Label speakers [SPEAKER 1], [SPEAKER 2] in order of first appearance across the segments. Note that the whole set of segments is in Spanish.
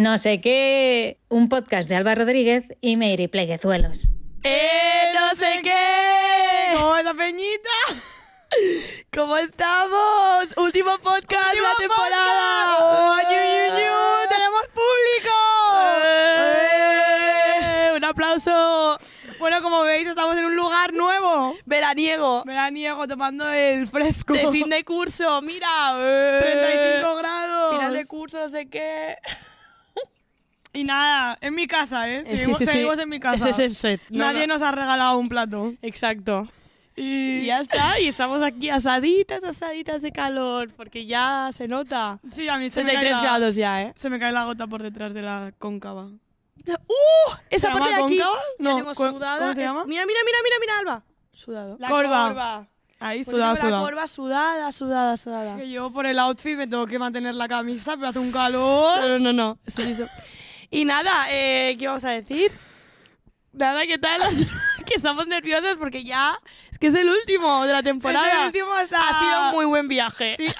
[SPEAKER 1] no sé qué, un podcast de Alba Rodríguez y Mary Pleguezuelos. ¡Eh, no sé qué! ¿Cómo peñita? ¿Cómo estamos? Último podcast de la temporada. Podcast. Oh, you, ¡Tenemos público! Eh. ¡Un aplauso! Bueno, como veis, estamos en un lugar nuevo. Veraniego. Veraniego, tomando el fresco. De fin de curso, mira. Eh. 35 grados. Final de curso, no sé qué. Y nada, en mi casa, ¿eh? eh seguimos, en mi casa. Ese es el set. Nadie nos ha regalado un plato. Exacto. Y ya está, y estamos aquí asaditas, asaditas de calor, porque ya se nota. Sí, a mí se me me cae grados la, ya, ¿eh? Se me cae la gota por detrás de la cóncava. ¡Uh! Esa parte de aquí. No, No, tengo sudada. mira, mira, mira, mira, mira, Alba. Sudado. La corva. Ahí, sudada, sudada. La corva sudada, sudada, sudada. Que yo por el outfit me tengo que mantener la camisa, pero hace un calor. No, no, no. Y nada, eh, ¿qué vamos a decir? Nada, ¿qué tal? que estamos nerviosas porque ya es que es el último de la temporada. Es el último Ha sido un muy buen viaje.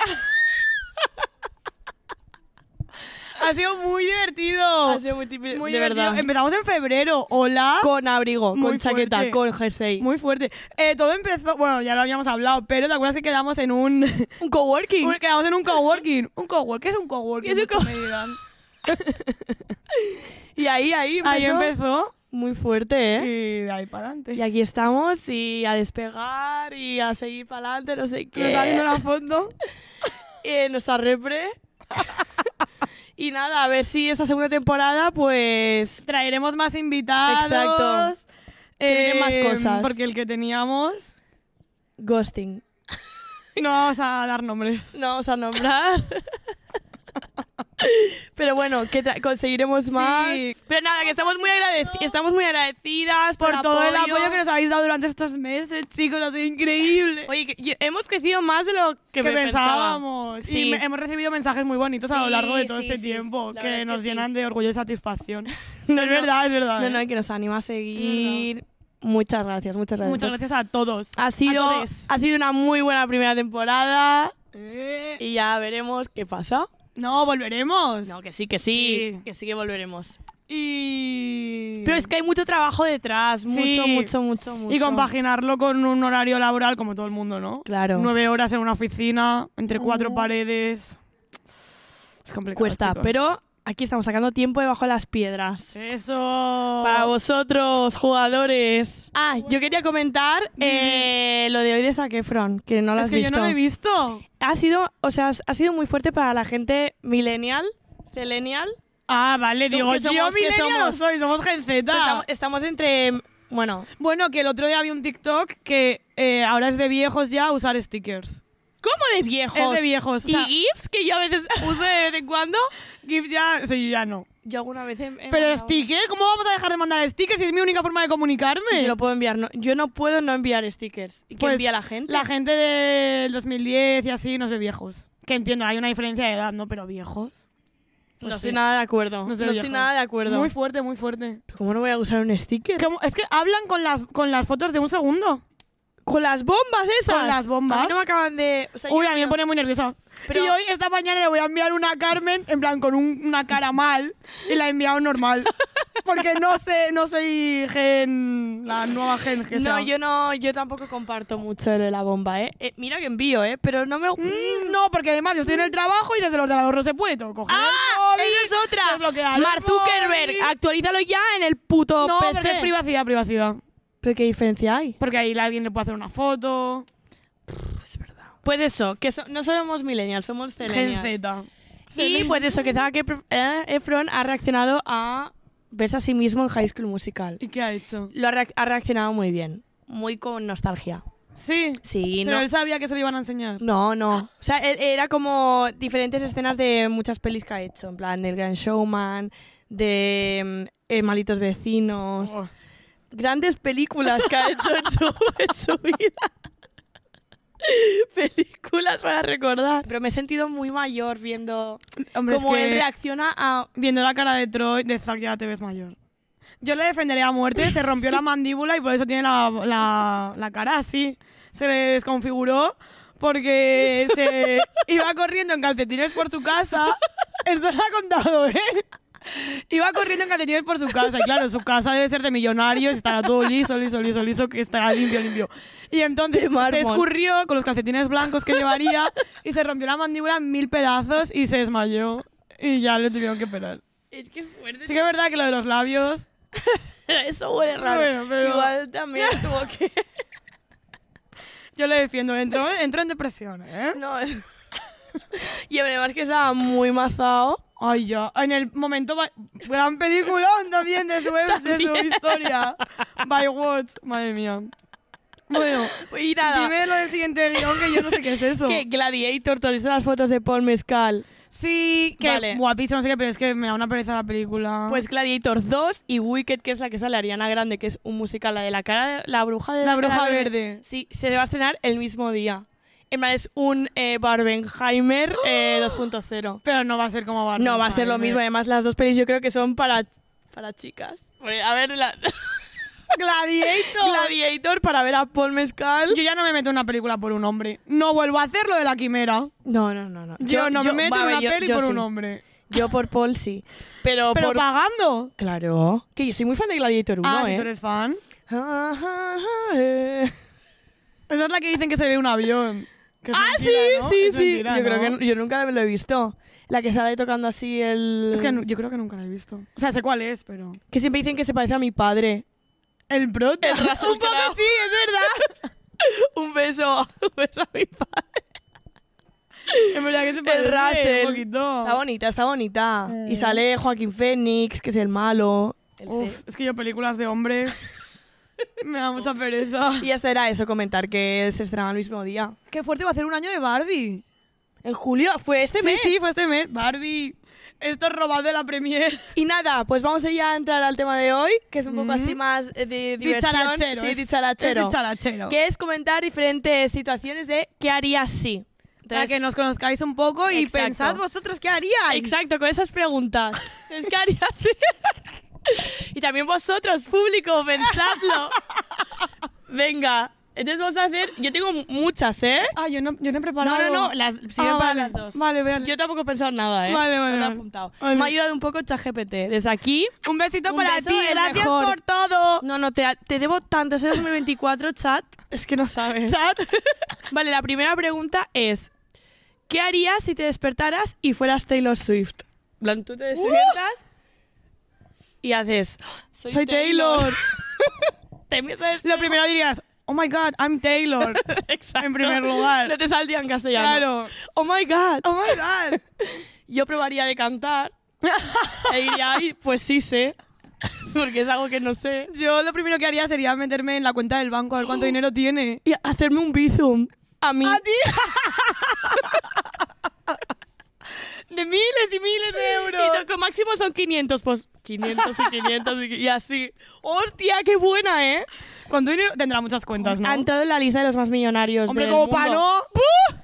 [SPEAKER 1] ha sido muy divertido. Ha sido muy, muy de divertido. verdad. Empezamos en febrero. Hola. Con abrigo, con chaqueta, con jersey. Muy fuerte. Eh, todo empezó, bueno, ya lo habíamos hablado, pero ¿te acuerdas que quedamos en un un coworking? quedamos en un coworking. Un coworking, ¿qué es un coworking? ¿Qué es un coworking? y ahí, ahí empezó. Ahí empezó. Muy fuerte, ¿eh? Y de ahí para adelante. Y aquí estamos, y a despegar, y a seguir para adelante, no sé qué. a está viendo la fondo. En eh, nuestra repre. y nada, a ver si esta segunda temporada, pues. Traeremos más invitados. Exacto.
[SPEAKER 2] Em, más cosas. Porque
[SPEAKER 1] el que teníamos. Ghosting. no vamos a dar nombres. No vamos a nombrar. Pero bueno, que conseguiremos más. Pero nada, que estamos muy, estamos muy agradecidas por, todo el apoyo que nos habéis dado durante estos meses, chicos. Ha sido increíble. Oye, hemos crecido más de lo que, pensábamos. Y hemos recibido mensajes muy bonitos a lo largo de todo este tiempo que nos llenan de orgullo y satisfacción. no, es verdad, es verdad. ¿eh? No, que nos anima a seguir. Muchas gracias, muchas gracias. Muchas gracias a todos. Ha sido, ha sido una muy buena primera temporada. Eh. Y ya veremos qué pasa. No, volveremos. No, que sí, que sí, que sí que volveremos. Y... Pero es que hay mucho trabajo detrás, mucho, mucho, mucho, mucho. Y compaginarlo con un horario laboral como todo el mundo, ¿no? Claro. Nueve horas en una oficina, entre cuatro paredes. Es complicado. Cuesta, pero Aquí estamos sacando tiempo debajo de las piedras. Eso. Para vosotros, jugadores. Ah, yo quería comentar eh, lo de hoy de Zaquefron, que no lo es que yo no lo he visto. Ha sido, o sea, ha sido muy fuerte para la gente millennial, celenial. Ah, vale, digo, yo soy, somos Estamos, entre, bueno, Bueno, que el otro día había un TikTok que eh, ahora es de viejos ya usar stickers. ¿Cómo de viejos? Es de viejos. y GIFs que yo a veces uso de vez en cuando. GIFs ya. Soy ya no. Yo alguna vez. Pero stickers, ¿cómo vamos a dejar de mandar stickers si es mi única forma de comunicarme? Yo lo puedo enviar. No, yo no puedo no enviar stickers. ¿Y qué pues envía la gente? La gente del 2010 y así nos ve viejos. Que entiendo, hay una diferencia de edad, ¿no? Pero viejos.
[SPEAKER 2] no pues estoy nada de acuerdo. No estoy nada de acuerdo. Muy
[SPEAKER 1] fuerte, muy fuerte. ¿Cómo no voy a usar un sticker? Es que hablan con las, con las fotos de un segundo. Con las bombas esas. Con las bombas. A mí no me acaban de. Uy, a mí me pone muy nerviosa. Y hoy, esta mañana, le voy a enviar una a Carmen, en plan, con una cara mal, y la he enviado normal. Porque no sé, no soy gen. La nueva gen que No, yo no, yo tampoco comparto mucho lo de la bomba, ¿eh? eh mira que envío, ¿eh? Pero no me... Mm, no, porque además yo estoy en el trabajo y desde el ordenador no se puede. todo ¡Ah! Esa es otra. Zuckerberg, actualízalo ya en el puto No, es privacidad, privacidad. ¿Pero qué diferencia hay? Porque ahí alguien le puede hacer una foto. Es verdad. Pues eso, que no somos millennials, somos Gen Z. Y pues eso, que que eh, Efron ha reaccionado a verse a sí mismo en High School Musical. ¿Y qué ha hecho? Lo ha, reaccionado muy bien, muy con nostalgia. Sí. Sí, Pero no. él sabía que se lo iban a enseñar. No, no. O sea, e-, era como diferentes escenas de muchas pelis que ha hecho. En plan, del Grand Showman, de mm, eh, Malitos Vecinos. Oh grandes películas que ha hecho en su, vida. películas para recordar. Pero me he sentido muy mayor viendo cómo él reacciona a... Viendo la cara de Troy, de Zack ya te ves mayor. Yo le defenderé a muerte, se rompió la mandíbula y por eso tiene la, la, la cara así. Se le desconfiguró porque se iba corriendo en calcetines por su casa. Esto lo ha contado, ¿eh? Iba corriendo en calcetines por su casa. Y claro, su casa debe ser de millonarios. Estará todo liso, liso, liso, liso, que estará limpio, limpio. Y entonces se escurrió con los calcetines blancos que llevaría y se rompió la mandíbula en mil pedazos y se desmayó. Y ya le tuvieron que operar. Es que es fuerte. Sí que es verdad que lo de los labios... Eso huele raro. Igual también tuvo que... Yo le defiendo. Entró, entró en depresión, ¿eh? No, es y además que estaba muy mazado. Ay, ya. En el momento. Gran peliculón también de su, de su historia. By Watch. Madre mía. Bueno, y nada. Dime lo del siguiente guión que yo no sé qué es eso. Que Gladiator, ¿tú has las fotos de Paul Mescal? Sí, que guapísimo, no sé qué, pero es que me da una pereza la película. Pues Gladiator 2 y Wicked, que es la que sale Ariana Grande, que es un musical, la de la cara de la bruja de la, bruja verde. verde. Sí, se va a estrenar el mismo día es un eh, Barbenheimer 2.0. Eh, ¡Ah! Pero no va a ser como Barbenheimer. No, va a ser lo mismo. Además, las dos pelis yo creo que son para, para chicas. a ver, Gladiator. Gladiator para ver a Paul Mescal. Yo ya no me meto en una película por un hombre. No vuelvo a hacerlo de la quimera. No, no, no. no. Yo, no me meto en una peli por un hombre. Yo por Paul sí. Pero, pagando. Claro. Que yo soy muy fan de Gladiator 1, ah, ¿eh? eres fan. Esa es la que dicen que se ve un avión ah, sí, sí, sí. yo creo que yo nunca lo he visto. La que sale tocando así el. Es que yo creo que nunca la he visto. O sea, sé cuál es, pero. Que siempre dicen que se parece a mi padre. El prota? Un poco sí, es verdad. un beso. Un beso a mi padre. el Russell. Está bonita, está bonita. Y eh. sale Joaquín Fénix, que es el malo. es que yo películas de hombres. Me da mucha pereza. Y hacer era eso, comentar que se estrenaba el mismo día. Qué fuerte va a ser un año de Barbie. En julio, fue este mes. Sí, fue este mes. Barbie. Esto es robado de la premier. Y nada, pues vamos ya a entrar al tema de hoy, que es un poco así más eh, de, de diversión. Dicharachero. Sí, dicharachero. dicharachero. Que es comentar diferentes situaciones de qué harías si. Para que nos conozcáis un poco y pensad vosotros qué haríais. Exacto, con esas preguntas. es que harías si. Y también vosotros, público, pensadlo. Venga. Entonces vamos a hacer. Yo tengo muchas, ¿eh? Ah, yo no, yo no he preparado. No, no, no. Las, ah, para las dos. Vale, vale. Yo tampoco he pensado nada, ¿eh? Vale, vale. Se apuntado. Me ha ayudado un poco ChatGPT. Desde aquí. Un besito para ti. Gracias mejor. por todo. No, no, te, debo tanto. Este 2024, chat. Es que no sabes. Chat. vale, la primera pregunta es: ¿Qué harías si te despertaras y fueras Taylor Swift? plan, tú te uh. despiertas y haces, soy, Taylor. Lo primero dirías, oh my god, I'm Taylor. Exacto. En primer lugar. No te saldría en castellano. Claro. Oh my god, oh my god. Yo probaría de cantar e iría, pues sí sé. Porque es algo que no sé. Yo lo primero que haría sería meterme en la cuenta del banco a ver cuánto dinero tiene. Y hacerme un bizum. A mí. ¿A ti? de miles y miles de euros. Y máximo son 500, pues 500 y 500 y, así. ¡Hostia, qué buena, eh! Cuando uno tendrá muchas cuentas, ¿no? Ha entrado en la lista de los más millonarios. Hombre, como mundo. Pa, ¿no?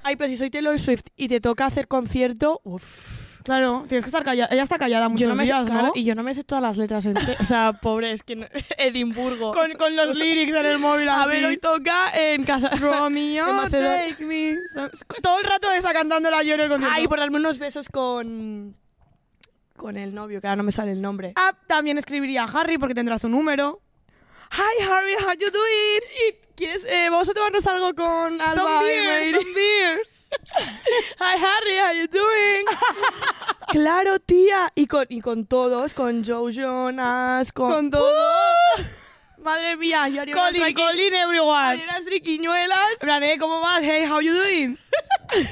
[SPEAKER 1] Ay, pero si soy Taylor Swift y te toca hacer concierto, ¡Uf! Claro, tienes que estar callada. Ella está callada muchos días, ¿no? y yo no me sé todas las letras. o sea, pobre, es que Edimburgo. Con, los lyrics en el móvil así. A ver, hoy toca en casa. Romeo, take me. Todo el rato esa cantándola yo en el Ay, por algunos besos con... Con el novio, que ahora no me sale el nombre. Ah, también escribiría a Harry porque tendrá su número. Hi Harry, how you doing? ¿Y ¿Quieres, eh, vamos a tomarnos algo con Alba. Some beers, some beers. Hi Harry, how you doing? claro, tía. Y con, y con todos, con Joe Jonas, con... todos. ¡Uh! Madre mía, yo haría Colin, igual. Colin, everyone. Haría unas triquiñuelas. ¡Brané, ¿Cómo vas? Hey, how you doing?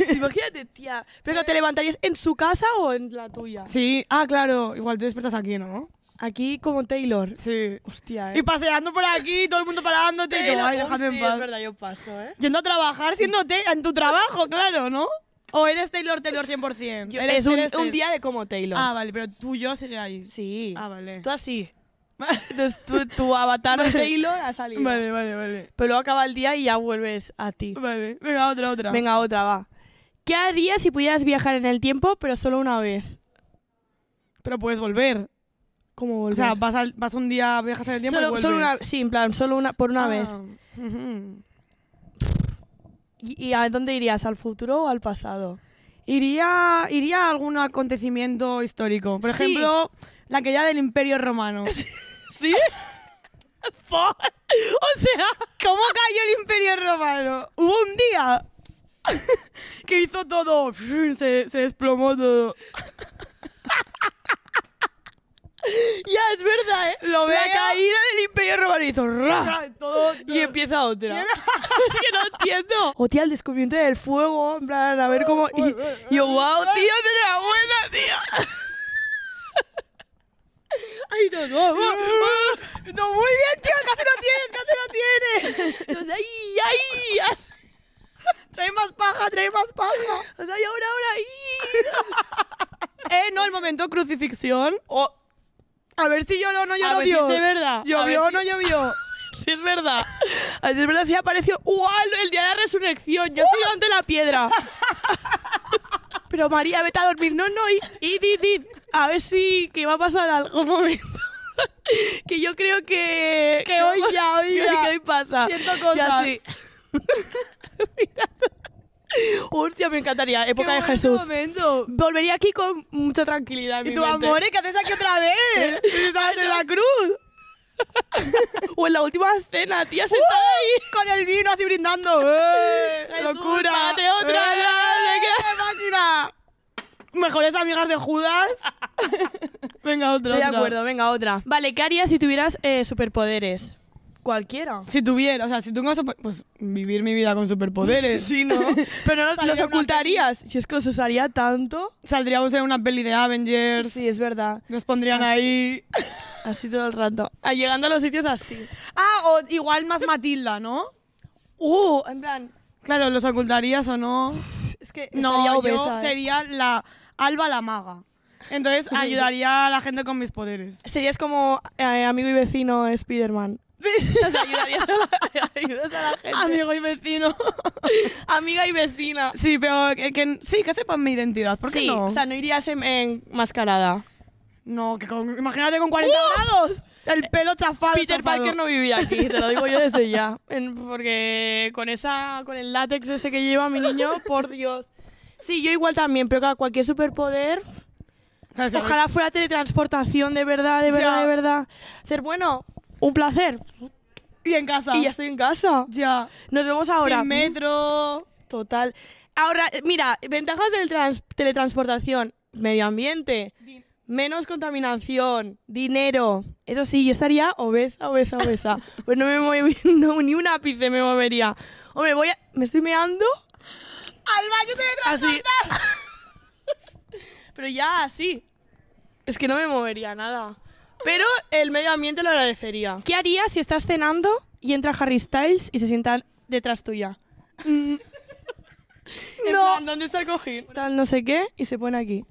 [SPEAKER 1] Imagínate, tía. ¿Pero te levantarías en su casa o en la tuya? Sí. Ah, claro. Igual te despiertas aquí, ¿no? Aquí como Taylor. Sí. Hostia, ¿eh? Y paseando por aquí, todo el mundo parándote y todo. Ay, déjame en paz. es verdad, yo paso, ¿eh? Yendo a trabajar siendo en tu trabajo, claro, ¿no? ¿O eres Taylor Taylor 100%? eres, es un, día de como Taylor. Ah, vale, pero tú y yo ahí Sí. Ah, vale. Tú así. Entonces tu, tu avatar de Taylor ha salido. Vale, vale, vale. Pero luego acaba el día y ya vuelves a ti. Vale. Venga, otra, otra. Venga, otra, va. ¿Qué harías si pudieras viajar en el tiempo, pero solo una vez? Pero puedes volver como O sea, vas, un día, viajas en el tiempo sí, en plan, solo una, por una ah, vez. ¿Y, a dónde irías? ¿Al futuro o al pasado? Iría, iría a algún acontecimiento histórico. Por ejemplo, la caída del Imperio Romano. ¿Sí? o sea, ¿cómo cayó el Imperio Romano? Hubo un día que hizo todo, se desplomó todo. Ya, es verdad, ¿eh? Lo veo. La caída del Imperio Romano y ra. Todo, Y empieza otra. es que no entiendo. O tía, el descubrimiento del fuego, en plan, a ver cómo. Y, yo, wow, tío, de la buena, tío. Ay, no, no, no, muy bien, tío, casi lo tienes, casi lo tienes. Entonces, ahí, ahí. Trae más paja, trae más paja. O sea, y ahora, ahora, ahí. eh, no, el momento crucifixión. Oh. A ver si lloró o no lloró a ver Si es verdad. ¿Llovió o no llovió? si es verdad. A ver si es verdad, si apareció. uah El día de la resurrección. Yo estoy ante la piedra. Pero María, vete a dormir. No, no, id, id, id. A ver si que va a pasar algún momento. que yo creo que. Que hoy ya, hoy Que hoy pasa. Siento cosas. sí. Hostia, me encantaría. Época de Jesús. Volvería aquí con mucha tranquilidad. y tu amor, ¿eh? ¿qué haces aquí otra vez? Estabas en la cruz. o en la última cena, tía, ¡Uh! sentada ahí. Con el vino así brindando. ¿eh? ¡Locura! ¡Mate otra! ¡Eh! máquina! Mejores amigas de Judas. venga, otra. de acuerdo, venga, otra. Vale, ¿qué harías si tuvieras superpoderes? Cualquiera. Si tuviera, o sea, si tuviera pues vivir mi vida con superpoderes. sí, ¿no? Pero no los, ocultarías. Si es que los usaría tanto. Saldríamos en una peli de Avengers. Sí, es verdad. Nos pondrían ahí. Así todo el rato. Ah, llegando a los sitios así. Ah, o igual más Matilda, ¿no? Uh, en plan. Claro, los ocultarías o no. Es que no, yo ¿eh? sería la Alba la maga. Entonces ayudaría a la gente con mis poderes. Serías como eh, amigo y vecino Spider-Man a gente. Amigo y vecino. Amiga y vecina. Sí, pero que, que- sí, que sepan mi identidad. ¿Por qué no? o sea, no irías en, mascarada. no, que imagínate con 40 grados. El eh, pelo chafado. Peter Parker no vivía aquí, te lo digo yo desde ya. porque con esa, con el látex ese que lleva mi niño, por Dios. Sí, yo igual también, pero cada cualquier superpoder. Ojalá fuera teletransportación, de verdad, de verdad, de verdad. Hacer, bueno, un placer. Y en casa. Y ya estoy en casa. Ya. Nos vemos ahora. Sin metro. Total. Ahora, mira, ventajas del teletransportación. Medio ambiente. menos contaminación. Dinero. Eso sí, yo estaría obesa, obesa, obesa. pues no me movería, ni un ápice me movería. Hombre, voy a... ¿Me estoy meando? ¡Al baño teletransportar! Pero ya, así. Es que no me movería nada. Pero el medio ambiente lo agradecería. ¿Qué harías si estás cenando y entra Harry Styles y se sienta detrás tuya? no. ¿dónde está el cojín? Tal no sé qué y se pone aquí.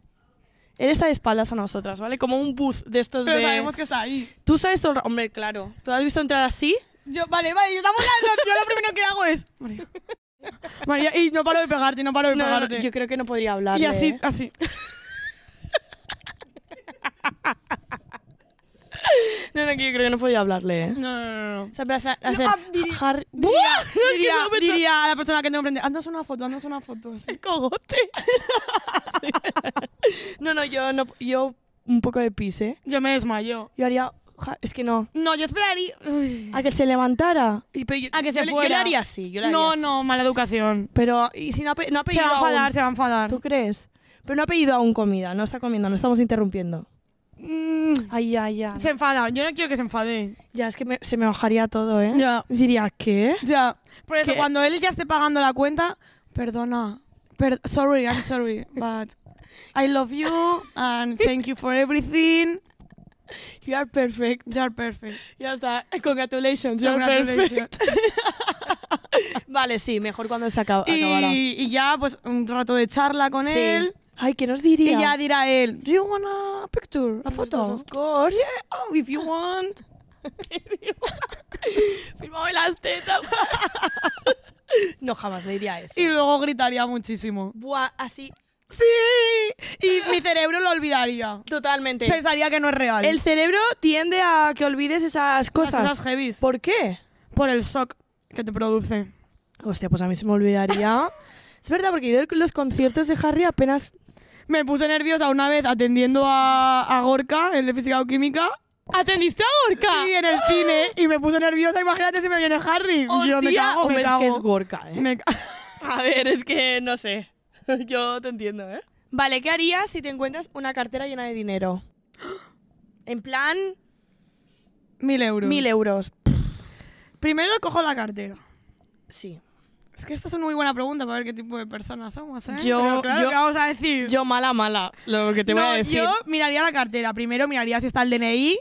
[SPEAKER 1] Él está de espaldas a nosotras, ¿vale? Como un booth de estos Pero sabemos que está ahí. Tú sabes todo Hombre, claro. ¿Tú has visto entrar así? Yo, vale, vale, Yo lo primero que hago es... María. y no paro de pegarte, no paro de pegarte. yo creo que no podría hablar. Y así, así. No, no, yo creo que no podía hablarle, ¿eh? No, no, no. no. hacer. Ah, diría, Diría, a la persona que no frente Andas una foto, andas una foto. El cogote. no, no, yo no. Yo un poco de pis, ¿eh? Yo me desmayo. Yo haría. es que no. No, yo esperaría. A que se levantara. yo, a que se yo, fuera. Yo haría así. no, no, mala educación. Pero, ¿y si no ha, no ha pedido Se va a enfadar, se va a enfadar. ¿Tú crees? Pero no ha pedido aún comida, no está comiendo, no estamos interrumpiendo. Mm. Ay, Se enfada. Yo no quiero que se enfade. Ya, es que se me bajaría todo, ¿eh? Ya. Diría, que. Ya. Por cuando él ya esté pagando la cuenta, perdona. sorry, I'm sorry, but I love you and thank you for everything. You are perfect. You are perfect. Ya está. Congratulations. You perfect. vale, sí, mejor cuando se acaba. Y, y ya, pues, un rato de charla con sí. él. Ay, ¿qué nos diría? Y ya dirá él, do you want a picture, a photo? Of course. Yeah. Oh, if you want. Firmame las tetas. no, jamás le diría eso. Y luego gritaría muchísimo. Buah, así. ¡Sí! Y mi cerebro lo olvidaría. Totalmente. Pensaría que no es real. El cerebro tiende a que olvides esas cosas. Las cosas ¿Por qué? Por el shock que te produce. Hostia, pues a mí se me olvidaría. es verdad, porque yo los conciertos de Harry apenas me puse nerviosa una vez atendiendo a, Gorka, el de física o química, ¿Atendiste a Gorka? Sí, en el cine. Y me puse nerviosa. Imagínate si me viene Harry. yo me cago, me cago. Es Gorka, ¿eh? a ver, es que no sé. Yo te entiendo, ¿eh? Vale, ¿qué harías si te encuentras una cartera llena de dinero? En plan... Mil euros. Mil euros. Primero cojo la cartera. Sí. Es que esta es una muy buena pregunta para ver qué tipo de personas somos, ¿eh? Yo, vamos a decir? yo mala, mala, lo que te voy a decir. Yo miraría la cartera. Primero miraría si está el DNI.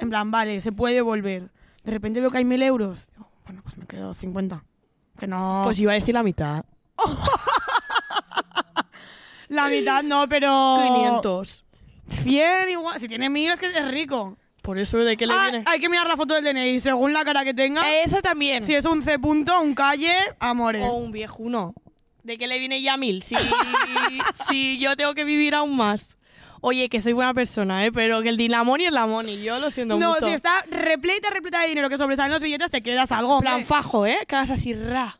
[SPEAKER 1] En plan, vale, se puede volver. De repente veo que hay mil euros. bueno, pues me quedo 50. Que no. Pues iba a decir la mitad. la mitad no, pero. 500. 100 igual. Si tiene mil es que es rico. Por eso, ¿de qué le ah, viene? Hay que mirar la foto del DNI, según la cara que tenga. Eso también. Si es un C punto, un calle, amores. O un viejuno. ¿De qué le viene ya mil? Si, si yo tengo que vivir aún más. Oye, que soy buena persona, ¿eh? Pero que el dinamoni es la moni, yo lo siento mucho. No, si está repleta, repleta de dinero que sobresalen los billetes, te quedas algo. Plan fajo, ¿eh? Quedas así, ra.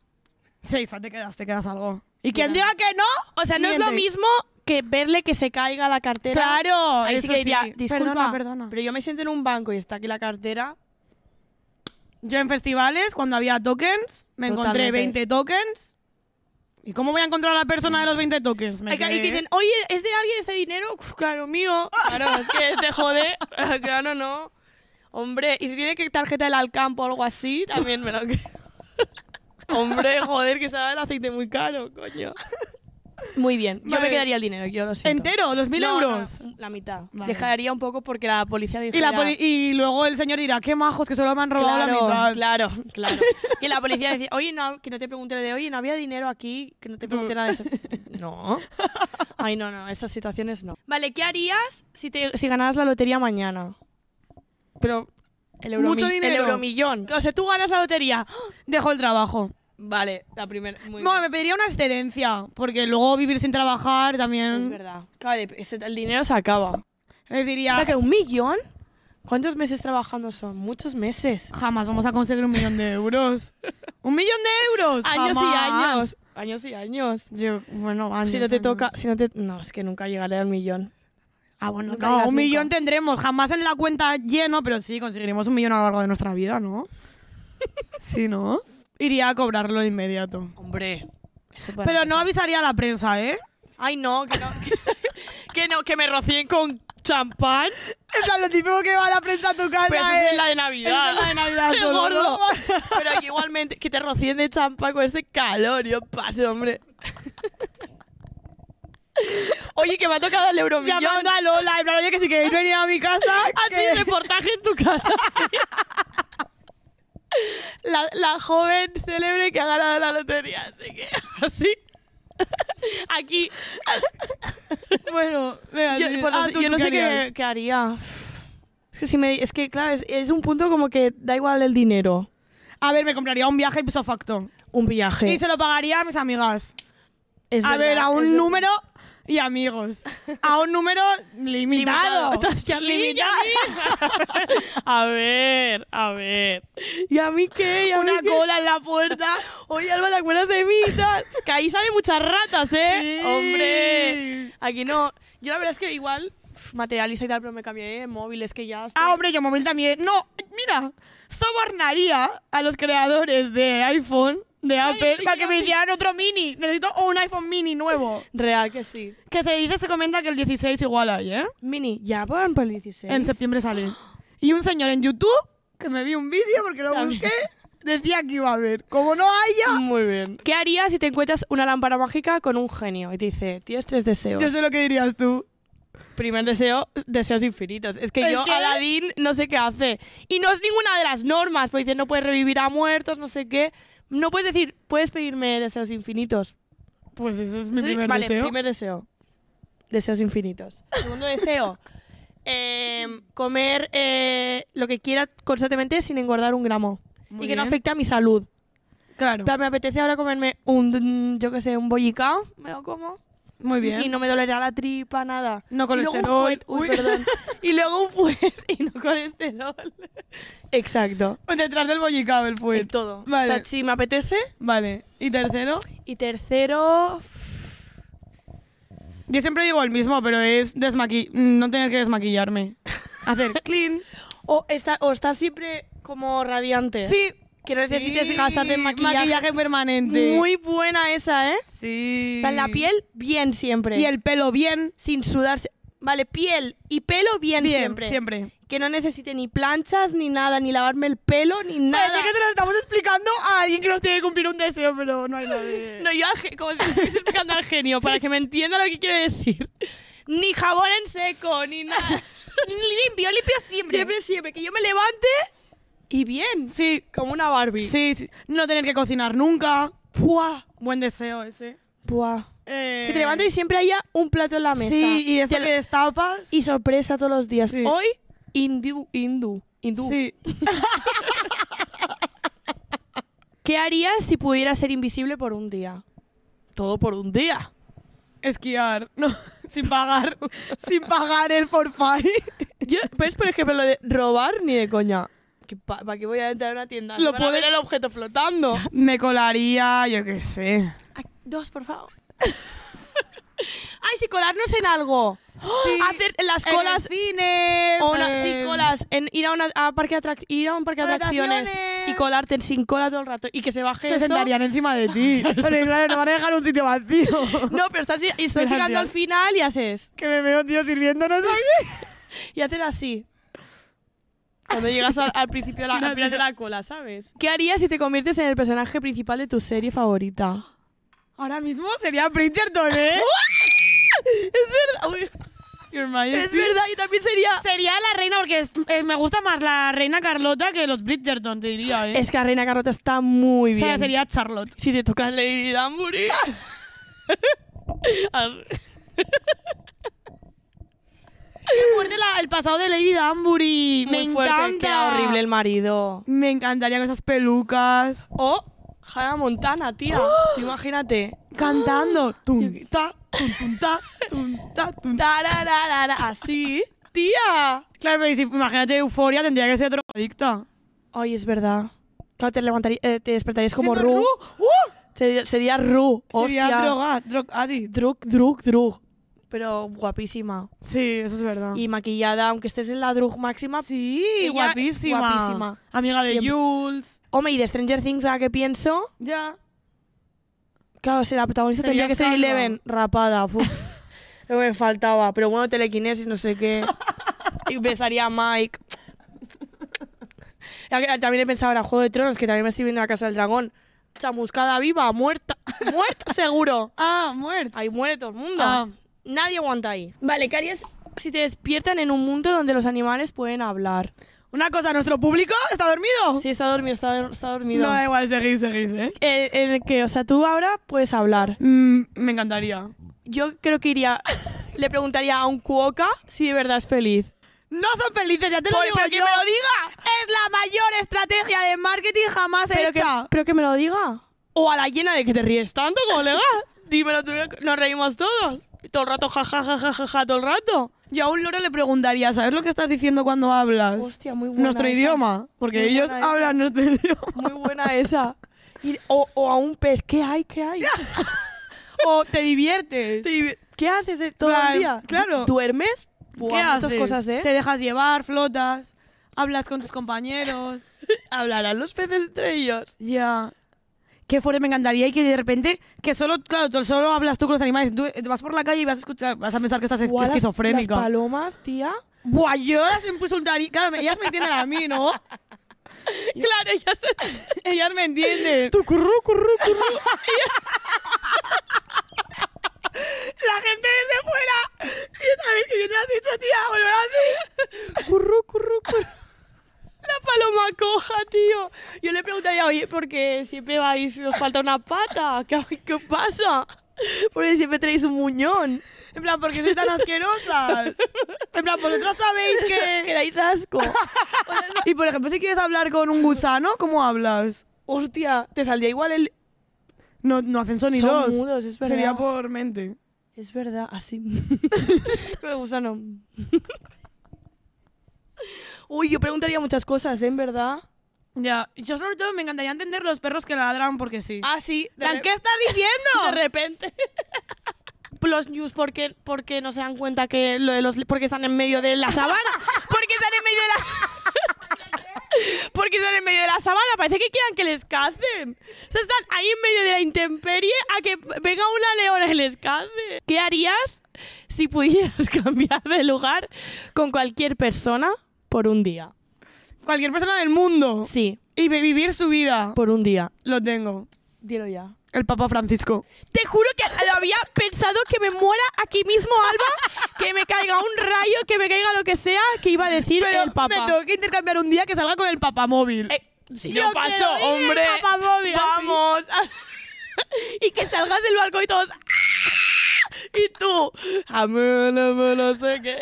[SPEAKER 1] Sí, te quedas, te quedas algo. Y quien diga que no. O sea, no es lo mismo que verle que se caiga la cartera. Claro, ahí sí que disculpa, perdona, perdona. pero yo me siento en un banco y está aquí la cartera. Yo en festivales, cuando había tokens, me encontré 20 tokens. ¿Y cómo voy a encontrar a la persona de los 20 tokens? Me y dicen, oye, ¿es de alguien este dinero? Claro, mío. Claro, es que te jode. claro, no. Hombre, y si tiene que tarjeta del Alcampo o algo así, también me lo Hombre, joder, que se el aceite muy caro, coño. Muy bien. Yo me quedaría el dinero, yo lo sé ¿Entero? ¿Los mil euros? la mitad. Dejaría un poco porque la policía Y, luego el señor dirá, qué majos, que solo me han robado Claro, la mitad. claro, claro. Que la policía dice oye, no, que no te pregunte de, hoy no había dinero aquí, que no te pregunte nada de eso. No. Ay, no, no, estas situaciones no. Vale, ¿qué harías si, te, si ganaras la lotería mañana? Pero El euro Mucho El O sea, tú ganas la lotería. ¡ah! dejo el trabajo. Vale, la primera. No, me pediría una excedencia, porque luego vivir sin trabajar también… Es verdad. el dinero se acaba. Les diría, que un millón. ¿Cuántos meses trabajando son? Muchos meses. jamás vamos a conseguir un millón de euros. ¡Un millón de euros! Años y años. Años y años. bueno, años, Si no te toca, si no te, no, es que nunca llegaré al millón. Ah, bueno, no, un millón tendremos. Jamás en la cuenta lleno, pero sí, conseguiremos un millón a lo largo de nuestra vida, ¿no? sí, ¿no? iría a cobrarlo de inmediato. Hombre. Pero no avisaría a la prensa, ¿eh? Ay, no, que no. Que, no, que me rocíen con champán. Es lo típico que va la prensa a tu casa. Pero eso ¿eh? es, la de Navidad. es la de Navidad, solo, gordo. Pero aquí igualmente, que te rocíen de champán con este calor, yo pase, hombre. Oye, que me ha tocado el euromillón. Llamando a Lola, en oye, que si queréis venir a mi casa... Así, el reportaje en tu casa la, joven célebre que ha ganado la lotería. Así que, así. Aquí. Bueno, yo, ah, no sé qué, haría. Es que, si me, es que claro, es, un punto como que da igual el dinero. A ver, me compraría un viaje piso facto. Un viaje. Y se lo pagaría a mis amigas. a ver, a un número y amigos a un número limitado. limitado. a ver, a ver. ¿Y a mí qué? Una cola en la puerta. Oye, Alba, ¿te acuerdas de mí? tal? Que ahí salen muchas ratas, ¿eh? Hombre. Aquí no. Yo la verdad es que igual materialista y tal, pero me cambiaré de móvil, que ya... Ah, hombre, yo móvil también. No, mira, sobornaría a los creadores de iPhone de Apple para que me hicieran otro mini. Necesito un iPhone mini nuevo. Real que sí. Que se dice, se comenta que el 16 igual hay, ¿eh? Mini, ya van por el 16. En septiembre sale. Y un señor en YouTube, que me vi un vídeo porque lo busqué, decía que iba a haber. Como no haya. Muy bien. ¿Qué harías si te encuentras una lámpara mágica con un genio y te dice, tienes tres deseos? Yo sé lo que dirías tú. Primer deseo, deseos infinitos. Es que yo, no sé qué hace. Y no es ninguna de las normas, porque dice, no puedes revivir a muertos, no sé qué. No puedes decir, puedes pedirme deseos infinitos. Pues ese es mi primer deseo. primer deseo. Deseos infinitos. Segundo deseo. Em, comer eh, lo que quiera constantemente sin engordar un gramo. y que no afecte a mi salud. Claro. Pero me apetece ahora comerme un, yo qué sé, un bollicao, me lo como.
[SPEAKER 2] Muy bien. Y no me dolerá la
[SPEAKER 1] tripa, nada. No con Y luego y luego un fuet y no con esterol. Exacto. Detrás del bollicado el fuet. todo. Vale. O sea, si me apetece. Vale. ¿Y tercero? Y tercero... Yo siempre digo el mismo, pero es desmaqui no tener que desmaquillarme. Hacer clean. o, estar, o estar siempre como radiante. Sí, que no necesites gastar gastarte en maquillaje. permanente. Muy buena esa, ¿eh? Sí. Para la piel, bien siempre. Y el pelo bien. Sin sudarse. Vale, piel y pelo bien, bien siempre. siempre. Que no necesite ni planchas, ni nada, ni lavarme el pelo, ni nada. Parece que te lo estamos explicando a alguien que nos tiene que cumplir un deseo, pero no hay nadie. no, yo como si estuviese explicando al genio, para que me entienda lo que quiere decir. Ni jabón en seco, ni nada. limpio, limpio siempre. Siempre, siempre. Que yo me levante y bien. Sí. Como una Barbie. Sí, No tener que cocinar nunca. Buen deseo ese. Eh, que te levantes y siempre haya un plato en la mesa. Sí, y es que destapas. Y sorpresa todos los días. Hoy, hindú. Hindú. Hindú. Sí. ¿Qué harías si pudieras ser invisible por un día? Todo por un día. Esquiar, no, sin pagar, sin pagar el forfait. Yo, pues, por ejemplo, lo de robar ni de coña. ¿Para qué voy a entrar a una tienda? Lo puedo el objeto flotando. Me colaría, yo qué sé. dos, por favor. Ay, si colarnos en algo. hacer las colas. En cine. O una, sin colas. ir a, un parque de atracciones. Y colarte sin cola todo el rato. Y que se baje. Se sentarían encima de ti. Ah, pero claro, no van a dejar un sitio vacío. no, pero estás, estás llegando al final y haces. Que me veo, tío, sirviéndonos aquí. y haces así. Cuando llegas al, principio, al final de la cola, ¿sabes? ¿Qué harías si te conviertes en el personaje principal de tu serie favorita? Ahora mismo sería Bridgerton, ¿eh? es verdad. Es verdad, y también sería. Sería la reina, porque eh, me gusta más la reina Carlota que los Bridgerton, te diría, ¿eh? Es que la reina Carlota está muy bien. o sea, sería Charlotte. Si te tocas Lady Danbury. fuerte la, el pasado de Lady Danbury. Muy me fuerte, encanta. Queda horrible el marido. Me encantaría con esas pelucas. ¡Oh! Hannah Montana, tía. ¡Oh! imagínate. Cantando. Tum, ta, tum, tum, ta, tum, ta, tum. ta así. ¡Tía! Claro, pero si, imagínate euforia, tendría que ser drogadicta. Ay, es verdad. Claro, te, levantaría, eh, te despertarías como Ru. ¡Uh! Sería, sería Ru. Sería Hostia. droga, drog, adi. Drug, drug, drug pero guapísima. Sí, eso es verdad. Y maquillada, aunque estés en la drug máxima. Sí, guapísima. guapísima. Amiga de Jules. Hombre, y de Stranger Things, ¿a qué pienso? Ya. Claro, si la protagonista tendría que ser Eleven, rapada. me faltaba. Pero bueno, telequinesis, no sé qué. y besaría a Mike. También he pensado en Juego de Tronos, que también me estoy viendo en la Casa del Dragón. Chamuscada viva, muerta. Muerta seguro. Ah, muerta. Ahí muere todo el mundo. Ah. Nadie aguanta ahí. Vale, ¿qué harías si te despiertan en un mundo donde los animales pueden hablar? Una cosa, ¿nuestro público está dormido? Sí, está dormido, está, dormido. No, da igual, seguid, seguid, ¿eh? El, eh, el que, o sea, tú ahora puedes hablar. Mm, me encantaría. Yo creo que iría... le preguntaría a un cuoca si de verdad es feliz. No son felices, ya te lo digo pero me lo diga. Es la mayor estrategia de marketing jamás hecha. Que, pero que me lo diga. O a la llena de que te ríes tanto, colega. Dímelo, tú, nos reímos todos todo el rato jajajajaja, ja, ja, ja, todo el rato. Yo a un loro le preguntaría, ¿sabes lo que estás diciendo cuando hablas? Hostia, muy buena Nuestro idioma, porque ellos hablan nuestro idioma. Muy buena esa. o, a un pez, ¿qué hay? ¿Qué hay? o te diviertes. ¿Qué haces eh, todo día? Claro. ¿Duermes? ¿Qué haces? cosas, ¿eh? Te dejas llevar, flotas, hablas con tus compañeros. Hablarán los peces entre ellos. Ya qué fuerte me encantaría y que de repente, que solo, claro, tú solo hablas tú con los animales, tú eh, vas por la calle y vas a escuchar, vas a pensar que estás Buah, esquizofrénica. Las, las palomas, tía. Buah, yo las insultaría, claro, ellas me entienden a mí, ¿no? claro, ellas, ellas me entienden. Tu curru, curru, curru. La gente desde fuera. Y también que yo no lo has dicho, tía, volver a decir. Curru, curru, curru. La paloma coja, tío. Yo le preguntaría, oye, porque siempre vais, os falta una pata. ¿Qué, qué pasa? Porque siempre tenéis un muñón. En plan, porque sois tan asquerosas. En plan, vosotros sabéis que. Que dais asco. y por ejemplo, si quieres hablar con un gusano, ¿cómo hablas? Hostia, te saldría igual el. No, no hacen sonidos. Son mudos, es verdad. Sería por mente. Es verdad, así. Pero gusano. Uy, yo preguntaría muchas cosas, ¿eh? ¿En verdad? Ya, yo sobre todo me encantaría entender los perros que ladran porque sí. Ah, sí. De ¿Qué estás diciendo? De repente. Los news porque, porque no se dan cuenta que lo de los porque están en medio de la sabana. Porque están en medio de la Porque están en medio de la sabana, parece que quieran que les cacen. O sea, están ahí en medio de la intemperie a que venga una leona y les cace. ¿Qué harías si pudieras cambiar de lugar con cualquier persona? Por un día. Cualquier persona del mundo. Sí. Y vivir su vida. Por un día. Lo tengo. Dilo ya. El Papa Francisco. Te juro que lo había pensado que me muera aquí mismo, Alba, que me caiga un rayo, que me caiga lo que sea, que iba a decir el Papa. me tengo que intercambiar un día que salga con el Papa Móvil. Eh, si yo, paso, hombre. Vamos. y que salgas del balcón y todos. Ah". Y tú. A ah, no sé qué.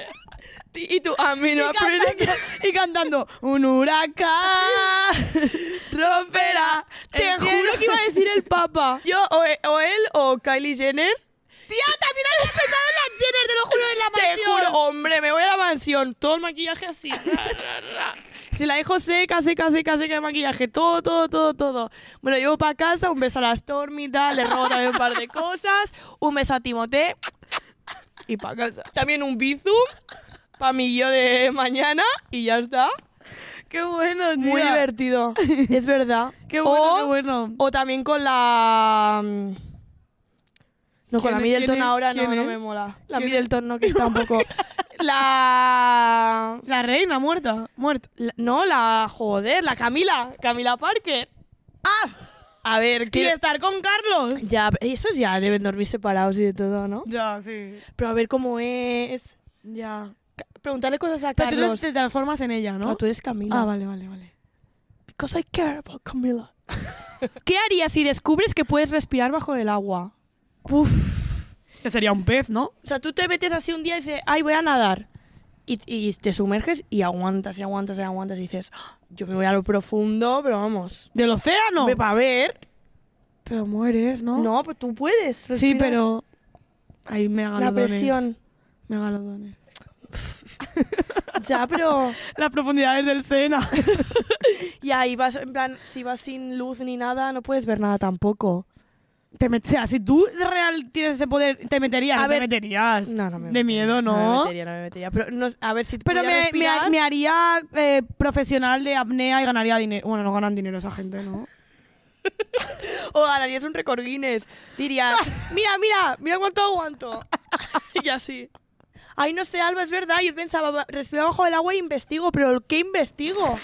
[SPEAKER 1] Y tú, a mí no Y cantando, un huracán, Trompera. Te juro que iba a decir el Papa. Yo, o, él, o Kylie Jenner. Tía, también había pensado en la Jenner, te lo juro, en la Te juro, hombre, me voy a la mansión. Todo el maquillaje así. Si la dejo seca, seca, seca, seca de maquillaje. Todo, todo, todo, todo. bueno llevo para casa. Un beso a las tal Le robo también un par de cosas. Un beso a Timote. Y para casa. También un bizum para mí yo de mañana y ya está. Qué bueno, tío! Muy divertido. es verdad. Qué bueno, o, también con la. Mm,
[SPEAKER 2] no, con la Middleton ahora no, me
[SPEAKER 1] mola. La Middleton no, que está un poco. La. La reina muerta. Muerta. no, la. Joder, la Camila. Camila Parker. ¡Ah! A ver, ¿quiere estar con Carlos? Ya, estos ya deben dormir separados y de todo, ¿no? Ya, sí. Pero a ver cómo es. Ya preguntarle cosas a Pero tú te transformas en ella, ¿no? Pero tú eres Camila. Ah, vale, vale, vale. Because I care Camila. ¿Qué harías si descubres que puedes respirar bajo el agua? Uf. Que sería un pez, ¿no? O sea, tú te metes así un día y dices, ay, voy a nadar. Y, te sumerges y aguantas y aguantas y aguantas y dices, ah, yo me voy a lo profundo, pero vamos. ¿Del océano? Ve para ver. Pero mueres, ¿no? No, pero tú puedes. Sí, pero... Ahí me megalodones. La presión. Megalodones. Ya, pero. Las profundidades del Sena. y ahí vas, en plan, si vas sin luz ni nada, no puedes ver nada tampoco. Te o sea, si tú real tienes ese poder, te meterías, A no meterías. De miedo, No me metería, no me metería. Pero a ver si Pero me, haría eh, profesional de apnea y ganaría dinero. Bueno, no ganan dinero esa gente, ¿no? O ganarías un récord Guinness. Dirías, mira, mira, mira cuánto aguanto. y así. Ay, no sé, Alba, es verdad. Yo pensaba, respiro bajo el agua y e investigo, pero ¿qué investigo?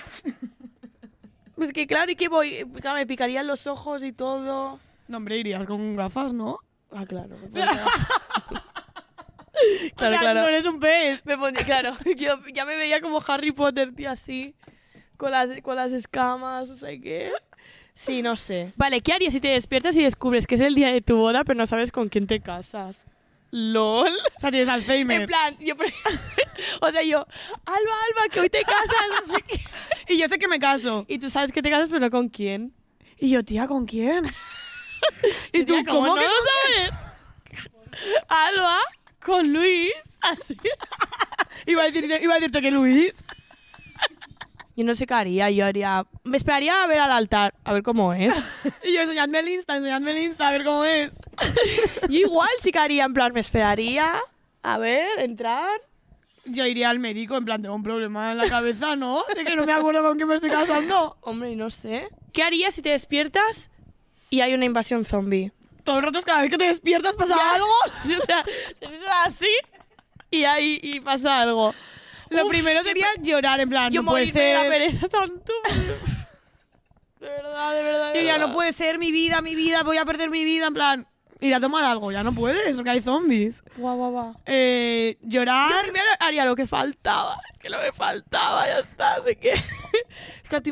[SPEAKER 1] pues que claro, ¿y que voy? me picarían los ojos y todo. No, hombre, irías con gafas, ¿no? Ah, claro. claro, claro. No eres un pez. Me ponía, claro, yo ya me veía como Harry Potter, tío, así, con las, con las escamas, o sea que... Sí, no sé. Vale, ¿qué harías si te despiertas y descubres que es el día de tu boda, pero no sabes con quién te casas? LOL. O sea, tienes Alzheimer. En plan, yo. o sea, yo. Alba, Alba, que hoy te casas. y yo sé que me caso. Y tú sabes que te casas, pero ¿con quién? Y yo, tía, ¿con quién? y tú, ¿cómo, ¿cómo no que no sabes? Alba, con Luis. Así. iba, a decirte, iba a decirte que Luis yo no sé qué haría, yo haría, me esperaría a ver al altar, a ver cómo es. y yo, enseñadme el Insta, enseñadme el Insta, a ver cómo es. y igual sí que haría, en plan, me esperaría, a ver, entrar. Yo iría al médico, en plan, tengo un problema en la cabeza, ¿no? De que no me acuerdo con quién me estoy casando. Hombre, no sé. ¿Qué harías si te despiertas y hay una invasión zombie? Todos los ratos, cada vez que te despiertas pasa algo. o sea, así y ahí y pasa algo. Lo primero sería llorar, en plan, no puede ser. De la pereza tanto. De verdad, de verdad. De no puede ser mi vida, mi vida, voy a perder mi vida, en plan. Ir a tomar algo, ya no puedes, porque hay zombies. Guau, guau, guau. Eh, llorar. haría lo que faltaba lo me faltaba, ya está, así que... Es que tú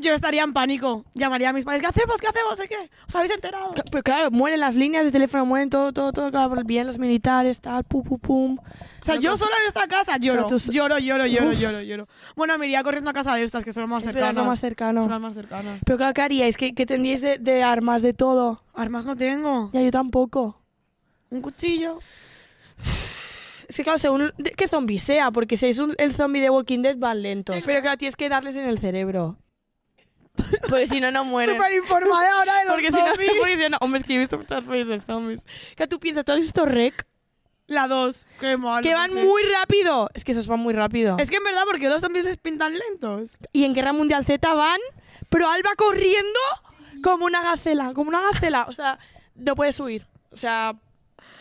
[SPEAKER 1] Yo estaría en pánico. Llamaría a mis padres, ¿qué hacemos? ¿Qué hacemos? ¿Qué? ¿Os habéis enterado? Pues Pero claro, mueren las líneas de teléfono, mueren todo, todo, todo, claro, bien los militares, tal, pum, pum, pum. O sea, yo solo en esta casa lloro, lloro, lloro, lloro, lloro, lloro. Bueno, me iría corriendo a casa de estas, que son las más cercanas. más cercano. más cercanas. Pero claro, ¿qué haríais? ¿Qué, qué tendríais de, armas, de todo? Armas no tengo. Ya, yo tampoco. Un cuchillo. que claro, según qué zombie sea, porque si es el zombie de Walking Dead van lentos. Pero claro, tienes que darles en el cerebro. Porque si no, no mueren. Súper informada ahora de los porque zombies. Si no, porque si no, hombre, es que he visto muchas veces de zombies. ¿Qué tú piensas, ¿tú has visto Rec? La 2. Qué malo. Que van muy rápido. Es que esos van muy rápido. Es que en verdad, porque los zombies les pintan lentos. Y en Guerra Mundial Z van, pero Alba corriendo como una gacela, como una gacela. O sea, no puedes huir. O sea,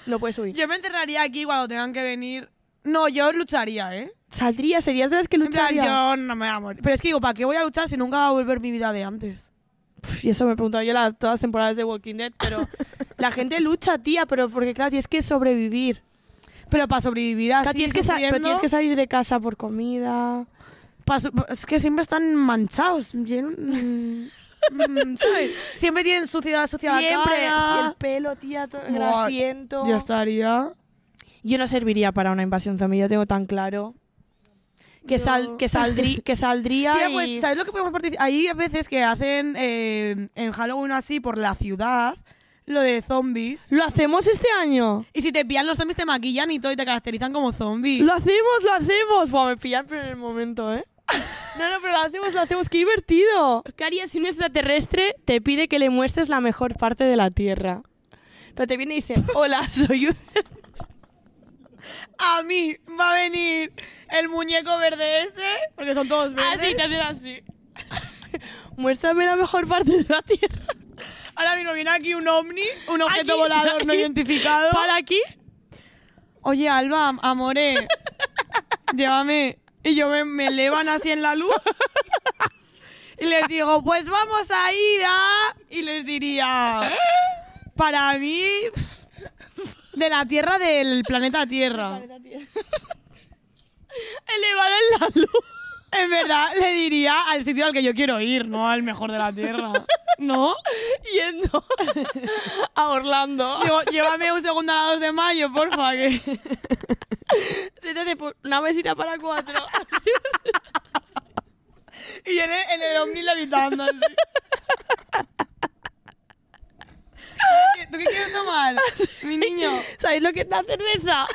[SPEAKER 1] lo puedes subir. Yo me enterraría aquí cuando tengan que venir. No, yo lucharía, ¿eh? ¿Saldría? ¿Serías de las que lucharía? yo no me voy a morir. Pero es que digo, ¿para qué voy a luchar si nunca va a volver mi vida de antes? y eso me he preguntado yo las, todas las temporadas de Walking Dead, pero la gente lucha, tía, pero porque claro, tienes que sobrevivir. Pero para sobrevivir así, tienes que tienes que salir de casa por comida. es que siempre están manchados. Mm, ¿sabes? Siempre tienen suciedad, suciedad Siempre. Si el pelo, tía, todo, siento Ya estaría. Yo no serviría para una invasión zombie, yo tengo tan claro. Que, sal, que, saldría pues, ¿sabes lo que podemos participar? Hay veces que hacen eh, en Halloween así por la ciudad lo de zombies. ¿Lo hacemos este año? Y si te pillan los zombies te maquillan y todo y te caracterizan como zombie. ¡Lo hacemos, lo hacemos! Buah, me pillan pero en el momento, ¿eh? No, no, pero lo hacemos, lo hacemos. ¡Qué divertido! ¿Qué harías si un extraterrestre te pide que le muestres la mejor parte de la Tierra? Pero te viene y dice, hola, soy yo A mí va a venir el muñeco verde ese, porque son todos ah, verdes. Así, te así. Muéstrame la mejor parte de la Tierra. Ahora mismo viene aquí un ovni, un objeto volador no identificado. ¿Para aquí? Oye, Alba, amore, llévame. Y yo me, elevan así en la luz. y les digo, pues vamos a ir a... Y les diría, para mí, de la Tierra del planeta Tierra. elevado en la luz en verdad le diría al sitio al que yo quiero ir, no al mejor de la tierra. ¿No? Yendo a Orlando. llévame un segundo a la 2 de mayo, porfa. Que... una mesita para cuatro. y en el, en el ovni levitando ¿Tú qué quieres tomar? Mi niño. ¿Sabéis lo que es la cerveza?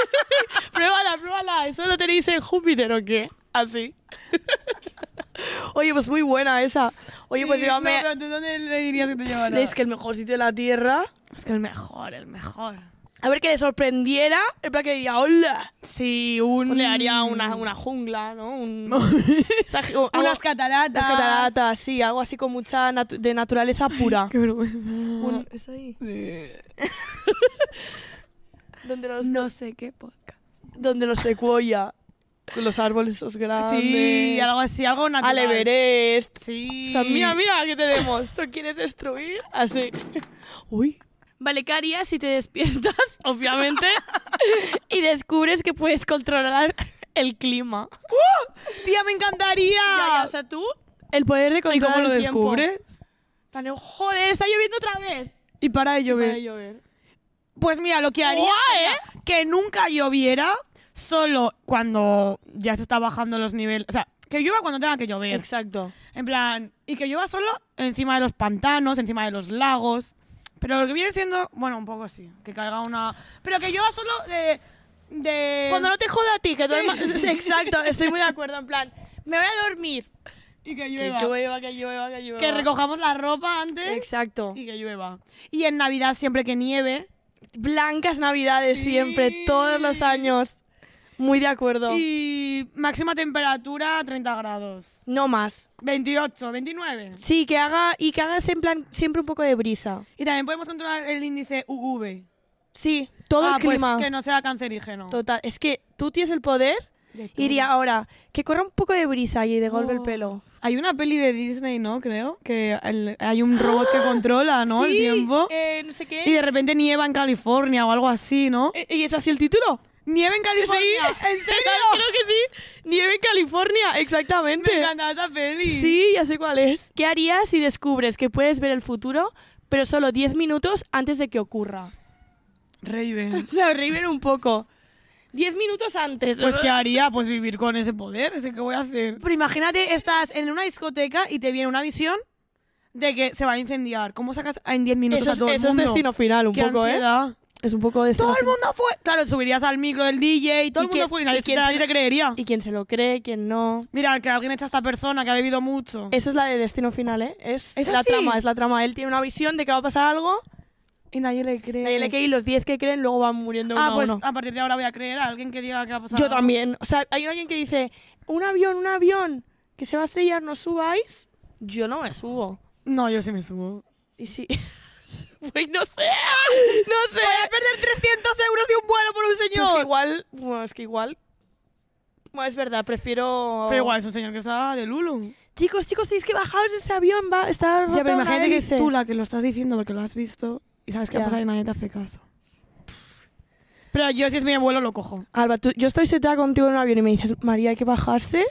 [SPEAKER 1] pruébala, pruébala. ¿Eso lo tenéis en Júpiter o qué? Así. Ah, Oye, pues muy buena esa. Oye, pues llévame. dónde le dirías que te llevara? Es que el mejor sitio de la tierra. Es que el mejor, el mejor. A ver que le sorprendiera, El plan que diría, hola. Sí, un. le haría una, una jungla, ¿no? Un, Unas cataratas. Unas cataratas, sí, algo así con mucha de naturaleza pura. Qué vergüenza. Un... ¿Es ahí? los, no sé qué podcast. Donde los secuoya los árboles esos grandes. Sí, algo así, algo natural. Al Everest. Sí. mira, mira, ¿qué tenemos? ¿Tú quieres destruir? Así. Uy. Vale, ¿qué harías si te despiertas, obviamente, y descubres que puedes controlar el clima? ¡Uh! ¡Tía, me encantaría! o sea, tú... El poder de controlar el ¿Y cómo lo descubres? Vale. ¡Joder, está lloviendo otra vez! Y para de llover. Para de llover. Pues mira, lo que haría ¿eh? que nunca lloviera solo cuando ya se está bajando los niveles. O sea, que llueva cuando tenga que llover. Exacto. En plan, y que llueva solo encima de los pantanos, encima de los lagos. Pero lo que viene siendo, bueno, un poco así, que carga una... Pero que llueva solo de... de... Cuando no te joda a ti, que Exacto, estoy muy de acuerdo, en plan, me voy a dormir. Y que llueva. Que llueva, que llueva, que recojamos la ropa antes. Exacto. Y que llueva. Y en Navidad siempre que nieve. Blancas Navidades siempre, todos los años. Muy de acuerdo. Y máxima temperatura 30 grados. No más. 28, 29. Sí, que haga y que haga en plan siempre un poco de brisa. Y también podemos controlar el índice UV. Sí, todo ah, el clima. Pues que no sea cancerígeno. Total, es que tú tienes el poder. Iría ahora, que corra un poco de brisa y de golpe el oh. pelo. Hay una peli de Disney, ¿no? Creo, que hay un robot que ¡Ah! controla, ¿no? el tiempo. Eh, no sé qué. Y de repente nieva en California o algo así, ¿no? Eh, ¿Y es así el título? Nieve en California. ¿en serio? Creo que sí. Nieve en California, exactamente. Me encantaba esa peli. Sí, ya sé cuál es. ¿Qué harías si descubres que puedes ver el futuro, pero solo 10 minutos antes de que ocurra? Raven. O sea, un poco. 10 minutos antes. Pues ¿qué haría? Pues vivir con ese poder, ese que voy a hacer. Pero imagínate, estás en una discoteca y te viene una visión de que se va a incendiar. ¿Cómo sacas en 10 minutos a todo el mundo? Eso es destino final un poco, ¿eh? Es un poco de... Todo el mundo fue... Claro, subirías al micro del DJ y todo el mundo fue y nadie, se creería. Y quién se lo cree, quien no. Mira, que alguien echa a esta persona que ha bebido mucho. Eso es la de Destino Final, ¿eh? Es, la trama, es la trama. Él tiene una visión de que va a pasar algo... Y nadie le cree. Nadie le cree y los 10 que creen luego van muriendo Ah, uno pues a, uno. a partir de ahora voy a creer a alguien que diga que va a pasar Yo también. O sea, hay alguien que dice, un avión, un avión, que se va a estrellar, no subáis. Yo no me subo. No, yo sí me subo. Y sí no sé. No sé. Voy a perder 300 euros de un vuelo por un señor. es que igual. es que igual. Bueno, es verdad, prefiero. Pero igual es un señor que está de Lulu. Chicos, chicos, tenéis que bajaros de ese avión. Va, está roto Ya, me imagino que es tú la que lo estás diciendo porque lo has visto y sabes que a y nadie te hace caso. Pero yo, si es mi abuelo, lo cojo. Alba, tú, yo estoy sentada contigo en un avión y me dices, María, hay que bajarse.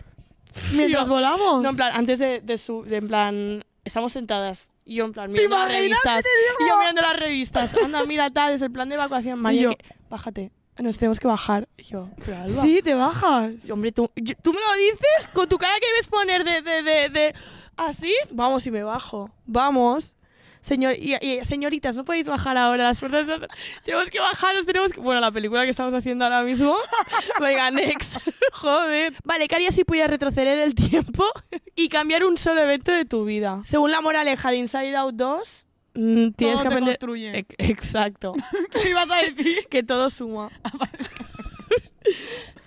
[SPEAKER 1] Mientras volamos. No, en plan, antes de, De, en plan, estamos sentadas. Y yo en plan, mirando las revistas. Y yo mirando las revistas. Anda, mira, tal, es el plan de evacuación. mayor bájate. Nos tenemos que bajar. yo, pero Sí, te bajas. hombre, tú, tú me lo dices con tu cara que debes poner de, de, de, de así. Vamos y me bajo. Vamos señor, y, señoritas, no podéis bajar ahora las puertas. Tenemos que bajaros, tenemos que... Bueno, la película que estamos haciendo ahora mismo. Venga, next. Joder. Vale, ¿qué harías si pudieras retroceder el tiempo y cambiar un solo evento de tu vida? Según la moraleja de Inside Out 2, mm, tienes que aprender. exacto. ¿Qué ibas a decir? que todo suma. Ah,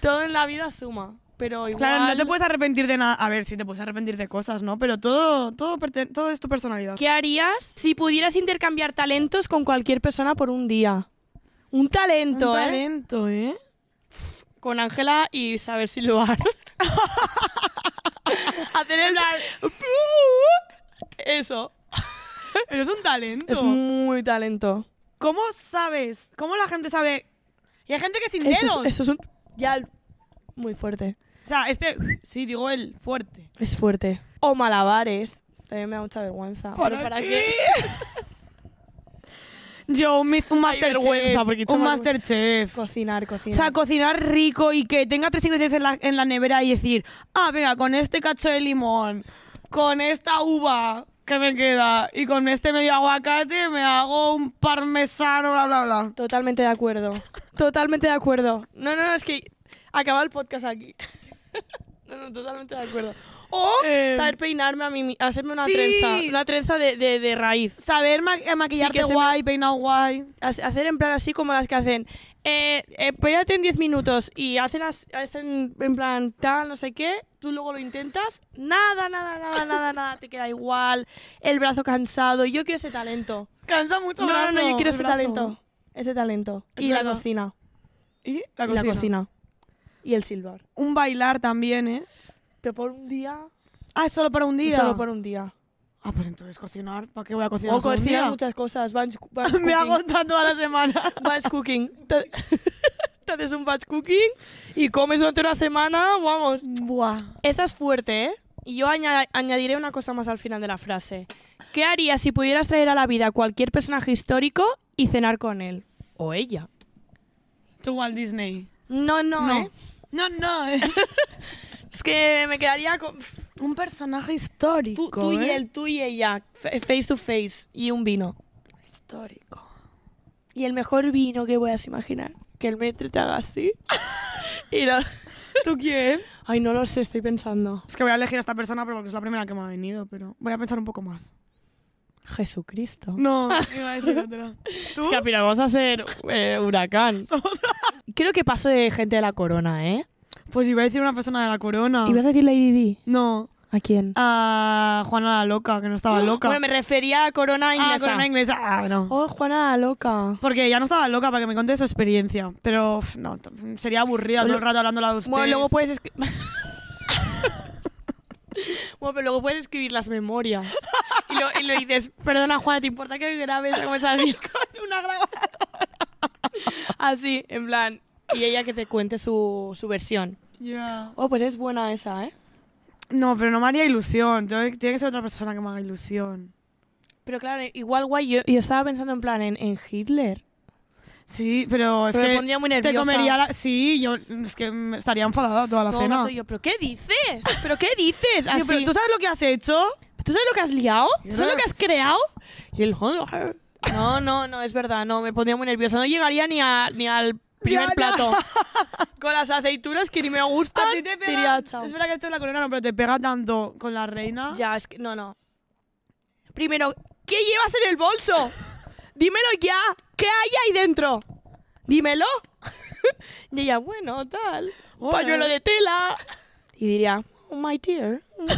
[SPEAKER 1] todo en la vida suma pero igual... Claro, no te puedes arrepentir de nada. A ver, sí te puedes arrepentir de cosas, ¿no? Pero todo, todo, es tu personalidad. ¿Qué harías si pudieras intercambiar talentos con cualquier persona por un día? Un talento, ¿eh? Un talento, ¿eh? Con Ángela y saber silbar. Hacer el... Eso. Pero es un talento. Es muy talento. ¿Cómo sabes? ¿Cómo la gente sabe? Y hay gente que sin dedos. eso eso es un... Ya, muy fuerte. O sea, este, sí, digo el fuerte. Es fuerte. O malabares. También me da mucha vergüenza. ¿Para, qué? Yo, un, master chef. un masterchef. Cocinar, cocinar. O sea, cocinar rico y que tenga tres ingredientes en la, en la nevera y decir, ah, venga, con este cacho de limón, con esta uva que me queda y con este medio aguacate me hago un parmesano, bla, bla, bla. Totalmente de acuerdo. Totalmente de acuerdo. No, no, no, es que Acaba el podcast aquí. no, no, totalmente de acuerdo. O em, saber peinarme a mí, hacerme una trenza, una trenza de, raíz. Saber eh, maquillarte guay, peinar guay. Hacer en plan así como las que hacen. Eh, espérate eh, en 10 minutos y hacen, hacen en plan tal, no sé qué. Tú luego lo intentas. Nada, nada, nada, nada, nada. Te queda igual. El brazo cansado. Yo quiero ese talento. Cansa mucho. No, no, no, yo quiero ese talento. Ese talento. y la cocina. Y la cocina. Y el silbar. Un bailar también, ¿eh? Pero por un día. Ah, solo por un día. Solo por un día. Ah, pues entonces cocinar, ¿para qué voy a cocinar? O cocinar muchas cosas, Me hago toda la semana. Batch cooking. Te, haces un batch cooking y comes durante una semana, vamos. Buah. Esta es fuerte, ¿eh? Y yo añadiré una cosa más al final de la frase. ¿Qué harías si pudieras traer a la vida a cualquier personaje histórico y cenar con él? O ella. To Walt Disney. No, no, no. ¿eh? No, no. Es que me quedaría con Un personaje histórico. tú, tú y ¿eh? él, tú y ella, face to face y un vino. Histórico. Y el mejor vino que puedas imaginar, que el metro te haga así. y ¿Tú quién? Ay, no lo sé, estoy pensando. Es que voy a elegir a esta persona pero porque es la primera que me ha venido, pero voy a pensar un poco más. Jesucristo. No, iba a decir Es al vamos a ser eh, huracán. Creo que paso de gente de la corona, ¿eh? Pues iba a decir una persona de la corona. ¿Ibas a decir Lady Di? No, ¿A quién? a Juana la loca, que no estaba loca. Bueno, me refería a corona Ah, corona inglesa. Ah, no. Oh, Juana la loca. Porque ya no estaba loca para que me conté su experiencia. Pero no, sería aburrida todo el rato hablando de usted. Bueno, luego puedes... Bueno, pero luego puedes escribir las memorias. Y lo, dices, perdona Juana, ¿te importa que grabes esa esa con una grabadora? Así, en plan. Y ella que te cuente su, versión. Ya. Oh, pues es buena esa, ¿eh? No, pero no me haría ilusión. Tiene que ser otra persona que me haga ilusión. Pero claro, igual guay, yo, estaba pensando en plan en, en Hitler. Sí, pero es que. Me pondría muy nerviosa. Te comería la. Sí, yo. Es que estaría enfadada toda la cena. yo, ¿pero qué dices? ¿Pero qué dices? pero ¿tú sabes lo que has hecho? ¿Tú sabes lo que has liado? ¿Tú sabes lo que has creado? Y el. No, no, no, es verdad, no, me pondría muy nerviosa. No llegaría ni, a, ni al primer plato. con las aceituras que ni me gustan, ah, te pega, diría Es verdad que esto es la corona, pero te pega tanto con la reina. Ya, es que, no, no. Primero, ¿qué llevas en el bolso? dímelo ya, ¿qué hay ahí dentro? Dímelo. y ella, bueno, tal, Hola. pañuelo de tela. Y diría, oh, my dear.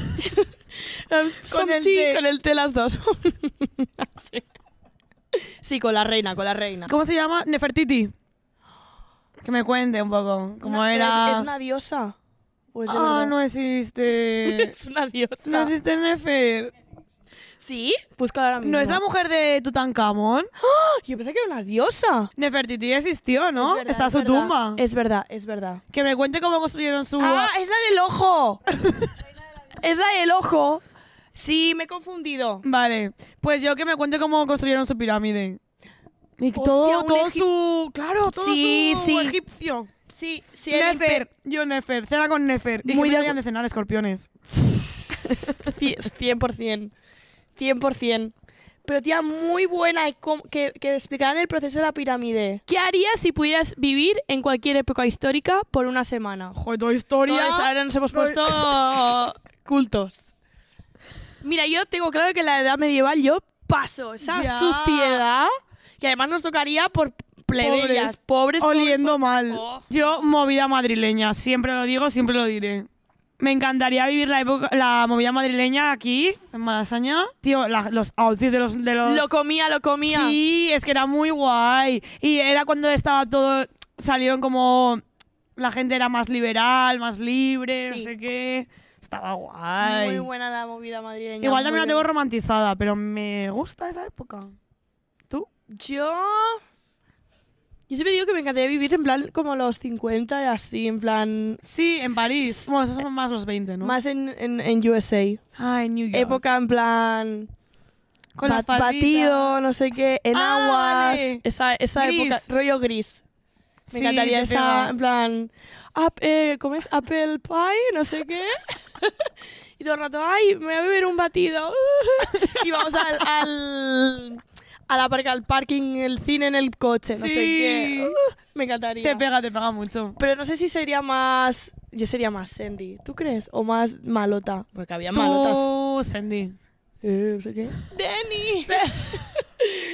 [SPEAKER 1] Um, con, el con el té las dos. Sí, con la reina, con la reina. ¿Cómo se llama? Nefertiti. Que me cuente un poco cómo era. Es, una diosa. ah, no existe. es una diosa. No existe Nefer. ¿Sí? Pues claramente. ¿No es la mujer de Tutankamón? ¡Ah! Yo pensé que era una diosa. Nefertiti existió, ¿no? Está su tumba. Es verdad, es verdad. Que me cuente cómo construyeron su... ¡Ah, es la del ojo! es la del ojo. Sí, me he confundido. Vale, pues yo que me cuente cómo construyeron su pirámide. Y todo, su... Claro, todo su sí. egipcio. Sí, sí. Nefer, yo Nefer, cena con Nefer. ¿Y Muy de cenar escorpiones. 100%. 100%. Pero tía, muy buena que, que explicaran el proceso de la pirámide. ¿Qué harías si pudieras vivir en cualquier época histórica por una semana? Joder, toda historia. ahora nos hemos puesto cultos. Mira, yo tengo claro que en la edad medieval yo paso esa suciedad que además nos tocaría por plebeyas, pobres, oliendo mal. Yo movida madrileña, siempre lo digo, siempre lo diré. Me encantaría vivir la, época, la movida madrileña aquí, en Malasaña. Tío, los outfits de los, de Lo comía, lo comía. Sí, es que era muy guay. Y era cuando estaba todo... Salieron como... La gente era más liberal, más libre, no sé qué. Estaba guay. Muy buena la movida madrileña. Igual también la tengo romantizada, pero me gusta esa época. ¿Tú? Yo. Yo siempre digo que me encantaría vivir en plan como los 50 y así, en plan... Sí, en París. Bueno, esos son más los 20, ¿no? Más en, USA. Ah, en New York. Época en plan... Con el batido, no sé qué, en agua. Ah, aguas. Esa, esa época, rollo gris.
[SPEAKER 2] Me encantaría esa, en
[SPEAKER 1] plan... Eh, ¿Cómo es? Apple pie, no sé qué. y todo el rato, ay, me voy a beber un batido. y vamos al al aparcar, al parking, el cine, en el coche, no sé qué. Uh, me encantaría. Te pega, te pega mucho. Pero no sé si sería más. Yo sería más Sandy, ¿tú crees? O más malota. Porque había Tú, malotas. Sandy. Eh, no sé qué. ¡Denny!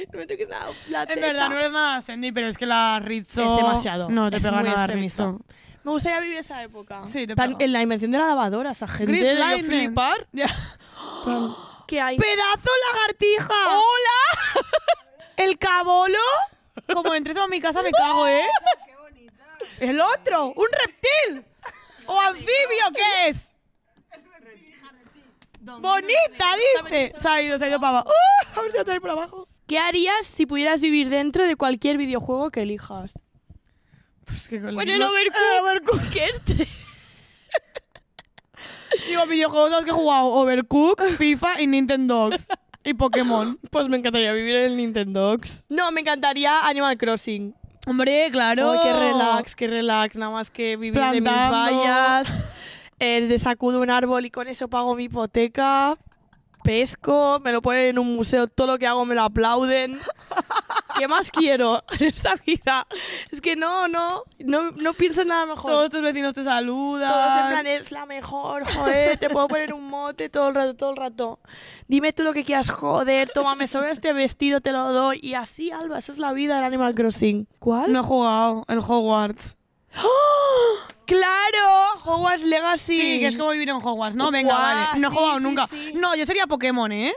[SPEAKER 1] no me toques nada. La en verdad, no eres más Sandy, pero es que la Rizzo. Es demasiado. No te pega nada Rizzo. Me gustaría vivir esa época. Sí, te pega. en la invención de la lavadora, esa gente de la flipar. ¡Pedazo lagartija! ¡Hola! ¿El cabolo? Como entres a mi casa me cago, ¿eh? ¡Qué bonita! ¡El otro! ¡Un reptil! ¿O anfibio qué es? ¡Bonita, dice! Se ha ido, se ha ido para abajo. ¡Ah! ¿Qué harías si pudieras vivir dentro de cualquier videojuego que elijas? Pues ¿Qué Digo, videojuegos que he jugado Overcooked, FIFA y Nintendo y Pokémon. Pues me encantaría vivir en el Nintendo No, me encantaría Animal Crossing. Hombre, claro. Que qué relax, qué relax. Nada más que vivir en de mis vallas. Eh, de desacudo un árbol y con eso pago mi hipoteca. Pesco, me lo ponen en un museo. Todo lo que hago me lo aplauden. ¿Qué más quiero en esta vida? Es que no, no, no, no pienso en nada mejor. Todos tus vecinos te saludan. Todos en plan, es la mejor, joder, te puedo poner un mote todo el rato, todo el rato. Dime tú lo que quieras, joder, tómame sobre este vestido, te lo doy. Y así, Alba, esa es la vida del Animal Crossing. ¿Cuál? No he jugado, el Hogwarts. ¡Ah! ¡Claro! Hogwarts Legacy. Sí, que es como vivir en Hogwarts, ¿no? Venga, vale. No he jugado nunca. No, yo sería Pokémon, ¿eh?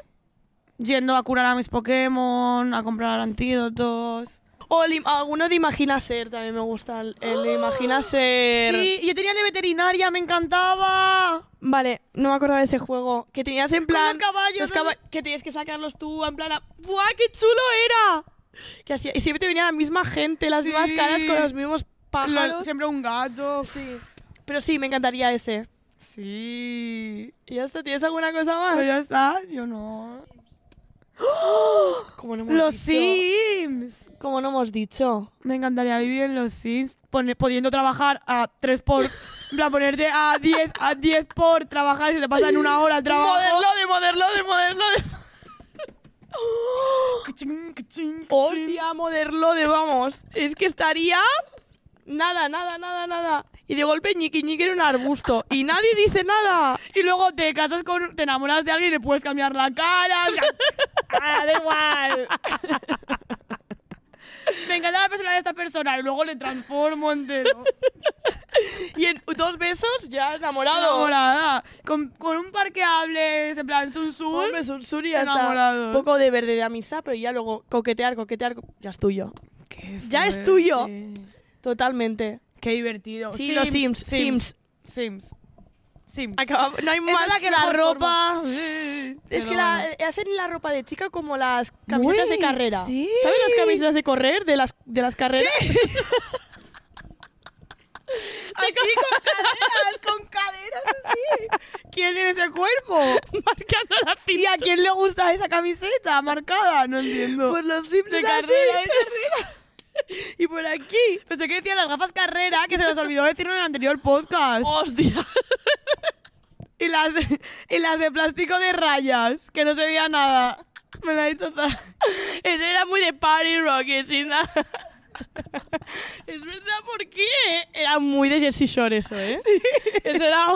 [SPEAKER 1] yendo a curar a mis Pokémon, a comprar antídotos. O alguno de Imagina Ser también me gusta. El de Imagina Ser. Sí, yo tenía el de veterinaria, me encantaba. Vale, no me acordaba de ese juego. Que tenías en plan. los caballos. que tenías que sacarlos tú, en plan. ¡Buah, qué chulo era! y siempre te venía la misma gente, las mismas caras con los mismos pájaros. siempre un gato. Sí. Pero sí, me encantaría ese. Sí. ¿Y ya está? ¿Tienes alguna cosa más? No, pues ya está, yo no. ¡Oh! ¡Los Sims! Como no hemos dicho. Me encantaría vivir en los Sims, Podiendo trabajar a 3 por. En ponerte a 10 a 10 por trabajar y se te pasa en una hora el trabajo. de de ¡Moderlode! ¡Oh! Hostia, de vamos. Es que estaría nada, nada, nada, nada. Y de golpe ñiqui que era un arbusto. Y nadie dice nada. Y luego te casas con. Te enamoras de alguien y le puedes cambiar la cara. ah, da igual. Me encanta la personalidad de esta persona y luego le transformo entero. y en dos besos ya enamorado. Enamorada. Con, con un hables en plan sun sun. y ya Un poco de verde de amistad, pero ya luego coquetear, coquetear, ya es tuyo. ya es tuyo. Totalmente. Qué divertido. Sí, los Sims. Sims. Sims. no hay más que la ropa. Es que la- hacen la ropa de chica como las camisetas de carrera. ¿Sabes las camisetas de correr de las, de las carreras? Así con caderas, con caderas así. ¿Quién tiene ese cuerpo? Marcando la ¿Y a quién le gusta esa camiseta marcada? No entiendo. Pues los Sims de carrera. y por aquí. Pensé que decía las gafas carrera, que se nos olvidó decirlo en el anterior podcast. ¡Hostia! y, las de, y las de plástico de rayas, que no se veía nada. Me la ha dicho Eso era muy de party rock, ¿eh? sin nada. es verdad, ¿por qué? Era muy de Jersey Shore eso, ¿eh? Sí. Eso era...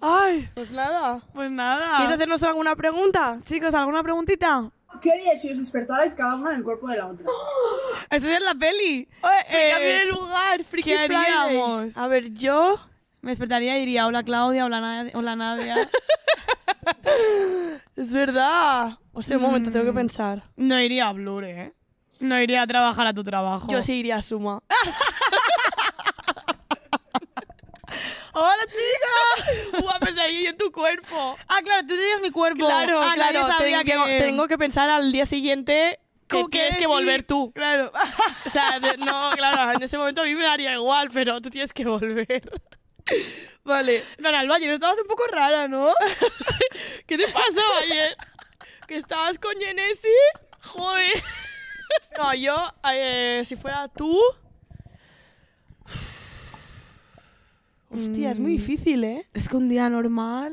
[SPEAKER 1] Ay. Pues nada. Pues nada. ¿Quieres hacernos alguna pregunta? Chicos, ¿alguna preguntita? ¿Qué haríais si os despertarais cada una en el cuerpo de la otra? ¡Esa es la peli! ¡Me eh, cambié de lugar! Friki ¿Qué haríamos? A ver, yo me despertaría y diría hola Claudia, hola, Nadia, hola Nadia. es verdad. Hostia, un momento, tengo que mm. pensar. No iría a Blur, ¿eh? No iría a trabajar a tu trabajo. Yo sí iría a Suma. ¡Hola, chica! Una yo en tu cuerpo. Ah, claro, tú tenías mi cuerpo. Claro, ah, claro. sabía tengo, que... tengo que pensar al día siguiente que tienes que volver tú. Claro. O sea, no, claro, en ese momento a mí me daría igual, pero tú tienes que volver. Vale. Nana, el Valle, estabas un poco rara, ¿no? ¿Qué te pasó ayer? ¿Que estabas con Genesi? Joder. No, yo, eh, si fuera tú, Hostia, es muy mm. difícil, ¿eh? Es que un día normal.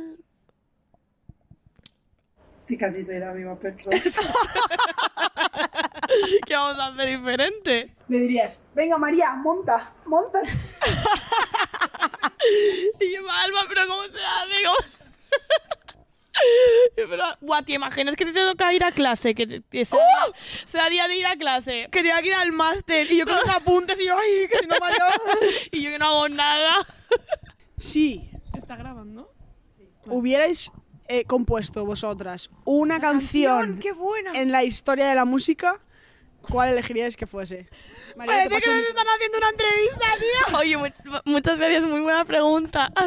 [SPEAKER 1] Sí, casi soy la misma persona. ¿Qué vamos a hacer diferente? ¿Me dirías, venga María, monta, monta. Sí, yo, alma, pero ¿cómo se hace? pero, ¿te imaginas que te toca ir a clase? Que, ¡Oh! sea, día de ir a clase. Que tenga que ir al máster y yo con los apuntes y yo, ay, que si no me Y yo que no hago nada. Sí. Está grabando. Hubierais eh, compuesto vosotras una canción, en la historia de la música, ¿cuál elegiríais que fuese? María, Parece que están haciendo una entrevista, tío. Oye, muchas gracias, muy buena pregunta.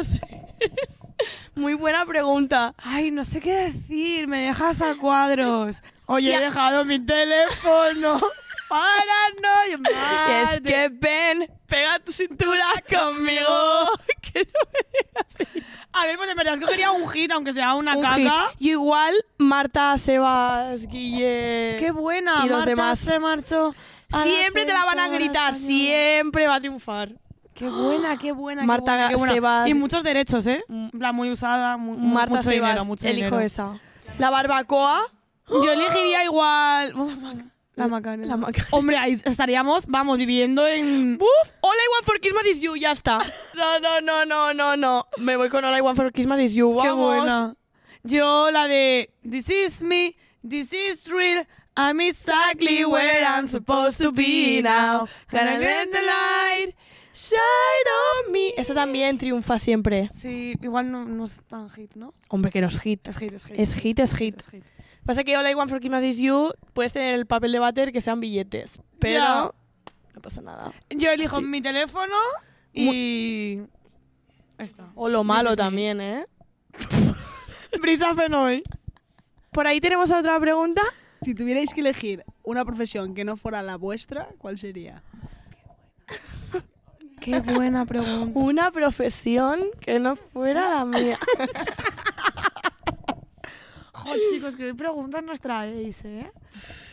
[SPEAKER 1] Ah, muy buena pregunta. Ay, no sé qué decir, me dejas a cuadros. Oye, he dejado mi teléfono. Para no Es que ven, pega tu cintura un hit, aunque sea una caca. Y igual Marta Sebas, Guille. Qué buena, y los demás. se marchó. Siempre te la van a gritar, siempre va a triunfar. Qué buena, qué buena. Marta Sebas. Y muchos derechos, ¿eh? Mm. La muy usada, Marta mucho Sebas, dinero, mucho elijo esa. La barbacoa. Yo elegiría igual. Oh la Macarena. Hombre, ahí estaríamos, vamos, viviendo en... ¡Buf! All I want for Christmas is you, ya está. No, no, no, no, no, no. Me voy con All I want for Christmas is you, ¡Qué buena! Yo la de This is me, this is real, I'm exactly where I'm supposed to be now. Can I let the light shine on me? Eso también triunfa siempre. Sí, igual no, es tan hit, ¿no? Hombre, que no Es hit, es hit. Es hit, es hit. Es hit. Pasa que All I Want for Christmas Is You puedes tener el papel de váter que sean billetes, pero no pasa nada. Yo elijo mi teléfono y. O lo malo también, ¿eh? Brisa Fenoy. Por ahí tenemos otra pregunta. Si tuvierais que elegir una profesión que no fuera la vuestra, ¿cuál sería? Qué buena pregunta. Una profesión que no fuera la mía. chicos, qué preguntas nos traéis, ¿eh?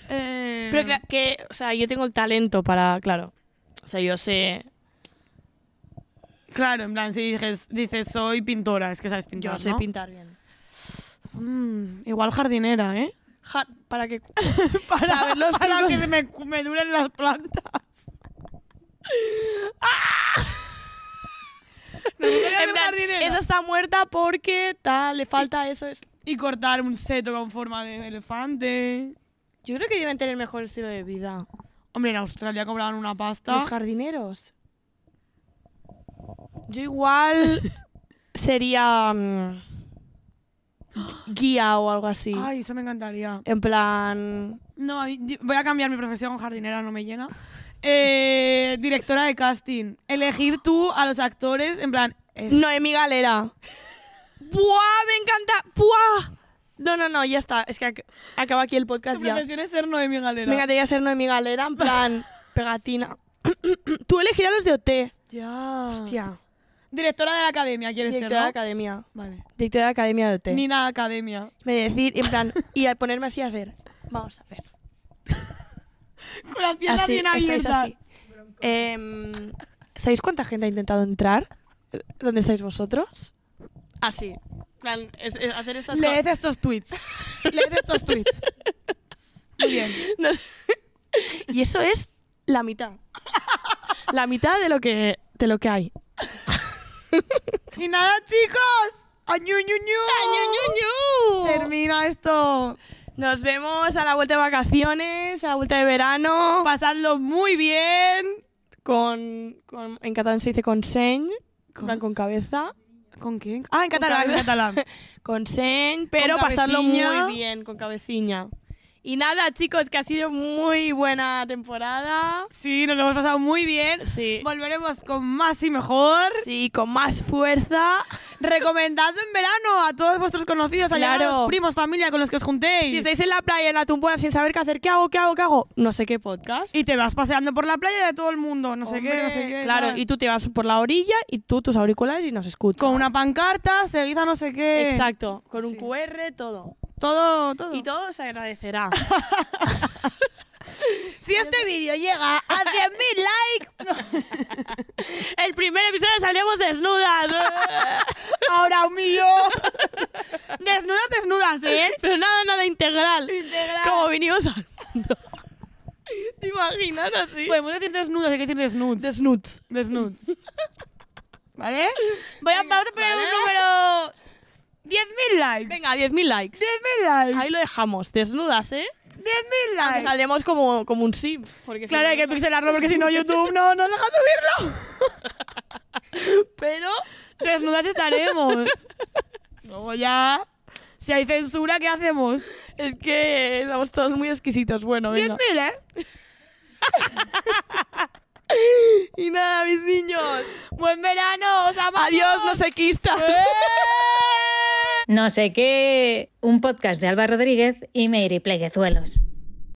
[SPEAKER 1] ¿eh? Pero que, o sea, yo tengo el talento para, claro. O sea, yo sé. Claro, en plan, si dices, soy pintora, es que sabes pintar. Yo sé pintar bien. Mm, igual jardinera, ¿eh? para que. para, que me, duren las plantas. No, ¡Ah! en plan, esa está muerta porque tal, le falta eso. Es... Y cortar un seto con forma de elefante. Yo creo que deben tener mejor estilo de vida. Hombre, en Australia cobraban una pasta. Los jardineros. Yo igual sería mm, guía o algo así. Ay, eso me encantaría. En plan... No, voy a cambiar mi profesión, jardinera no me llena. Eh, directora de casting. Elegir tú a los actores, en plan... No, Es... mi Galera. ¡Puah! ¡Me encanta! ¡Puah! No, no, no, ya está. Es que acaba aquí el podcast ya. Me profesión ser Noemi Galera. encantaría ser Noemi Galera, en plan, pegatina. Tú elegirás los de OT. Ya. Hostia. Directora de la academia quieres Directora de la academia. Vale. Directora de la academia de OT. Ni nada academia. Me decir, en plan, y al ponerme así a hacer. Vamos a ver. Con las piernas así, bien abiertas. estáis así. Em, ¿Sabéis cuánta gente ha intentado entrar? ¿Dónde estáis vosotros? así. Ah, plan, es, hacer Leed estos tweets. Leed estos tweets. Muy bien. Y eso es la mitad. La mitad de lo que, de lo que hay. y nada, chicos. ¡Añu, ñu, ñu! Termina esto. Nos vemos a la vuelta de vacaciones, a la vuelta de verano. pasando muy bien. Con, en catalán se dice con seny, con, con cabeza. ¿Con quién? Ah, en catalán. Con catalán. Con Seny, pero con pasarlo muy bien, con cabeciña. Y nada, chicos, que ha sido muy buena temporada. Sí, nos lo hemos pasado muy bien. Sí. Volveremos con más y mejor. Sí, con más fuerza. Recomendad en verano a todos vuestros conocidos, a los primos, familia con los que os juntéis. Si estáis en la playa, en la tumbona, sin saber qué hacer, ¿qué hago, qué hago, qué hago? No sé qué podcast. Y te vas paseando por la playa de todo el mundo, no sé qué, no sé qué. Claro, y tú te vas por la orilla y tú tus auriculares y nos escuchas. Con una pancarta, seguida no sé qué. Exacto, con un QR, todo. Todo, todo. Y todo se agradecerá. si este vídeo llega a 10.000 likes. El primer episodio salimos desnudas. Ahora mío. Desnudas, desnudas, ¿eh? Pero nada, nada integral. Integral. Como vinimos al mundo. ¿Te imaginas así? Podemos decir desnudas, hay que decir desnudes. Desnudes. Desnudes. ¿Vale? Voy a, vamos a poner un número. 10.000 likes. Venga, 10.000 likes. 10.000 likes. Ahí lo dejamos. Desnudas, ¿eh? 10.000 likes. saldremos como, como un sim. claro, hay que pixelarlo porque si no YouTube no nos deja subirlo. Pero desnudas estaremos. Luego ya... Si hay censura, ¿qué hacemos? Es que estamos todos muy exquisitos. Bueno, venga. 10.000, ¿eh? Y nada, mis niños. Buen verano, os amamos. Adiós, no sequistas. Eh. no sé qué. Un podcast de Alba Rodríguez y Mary Pleguezuelos.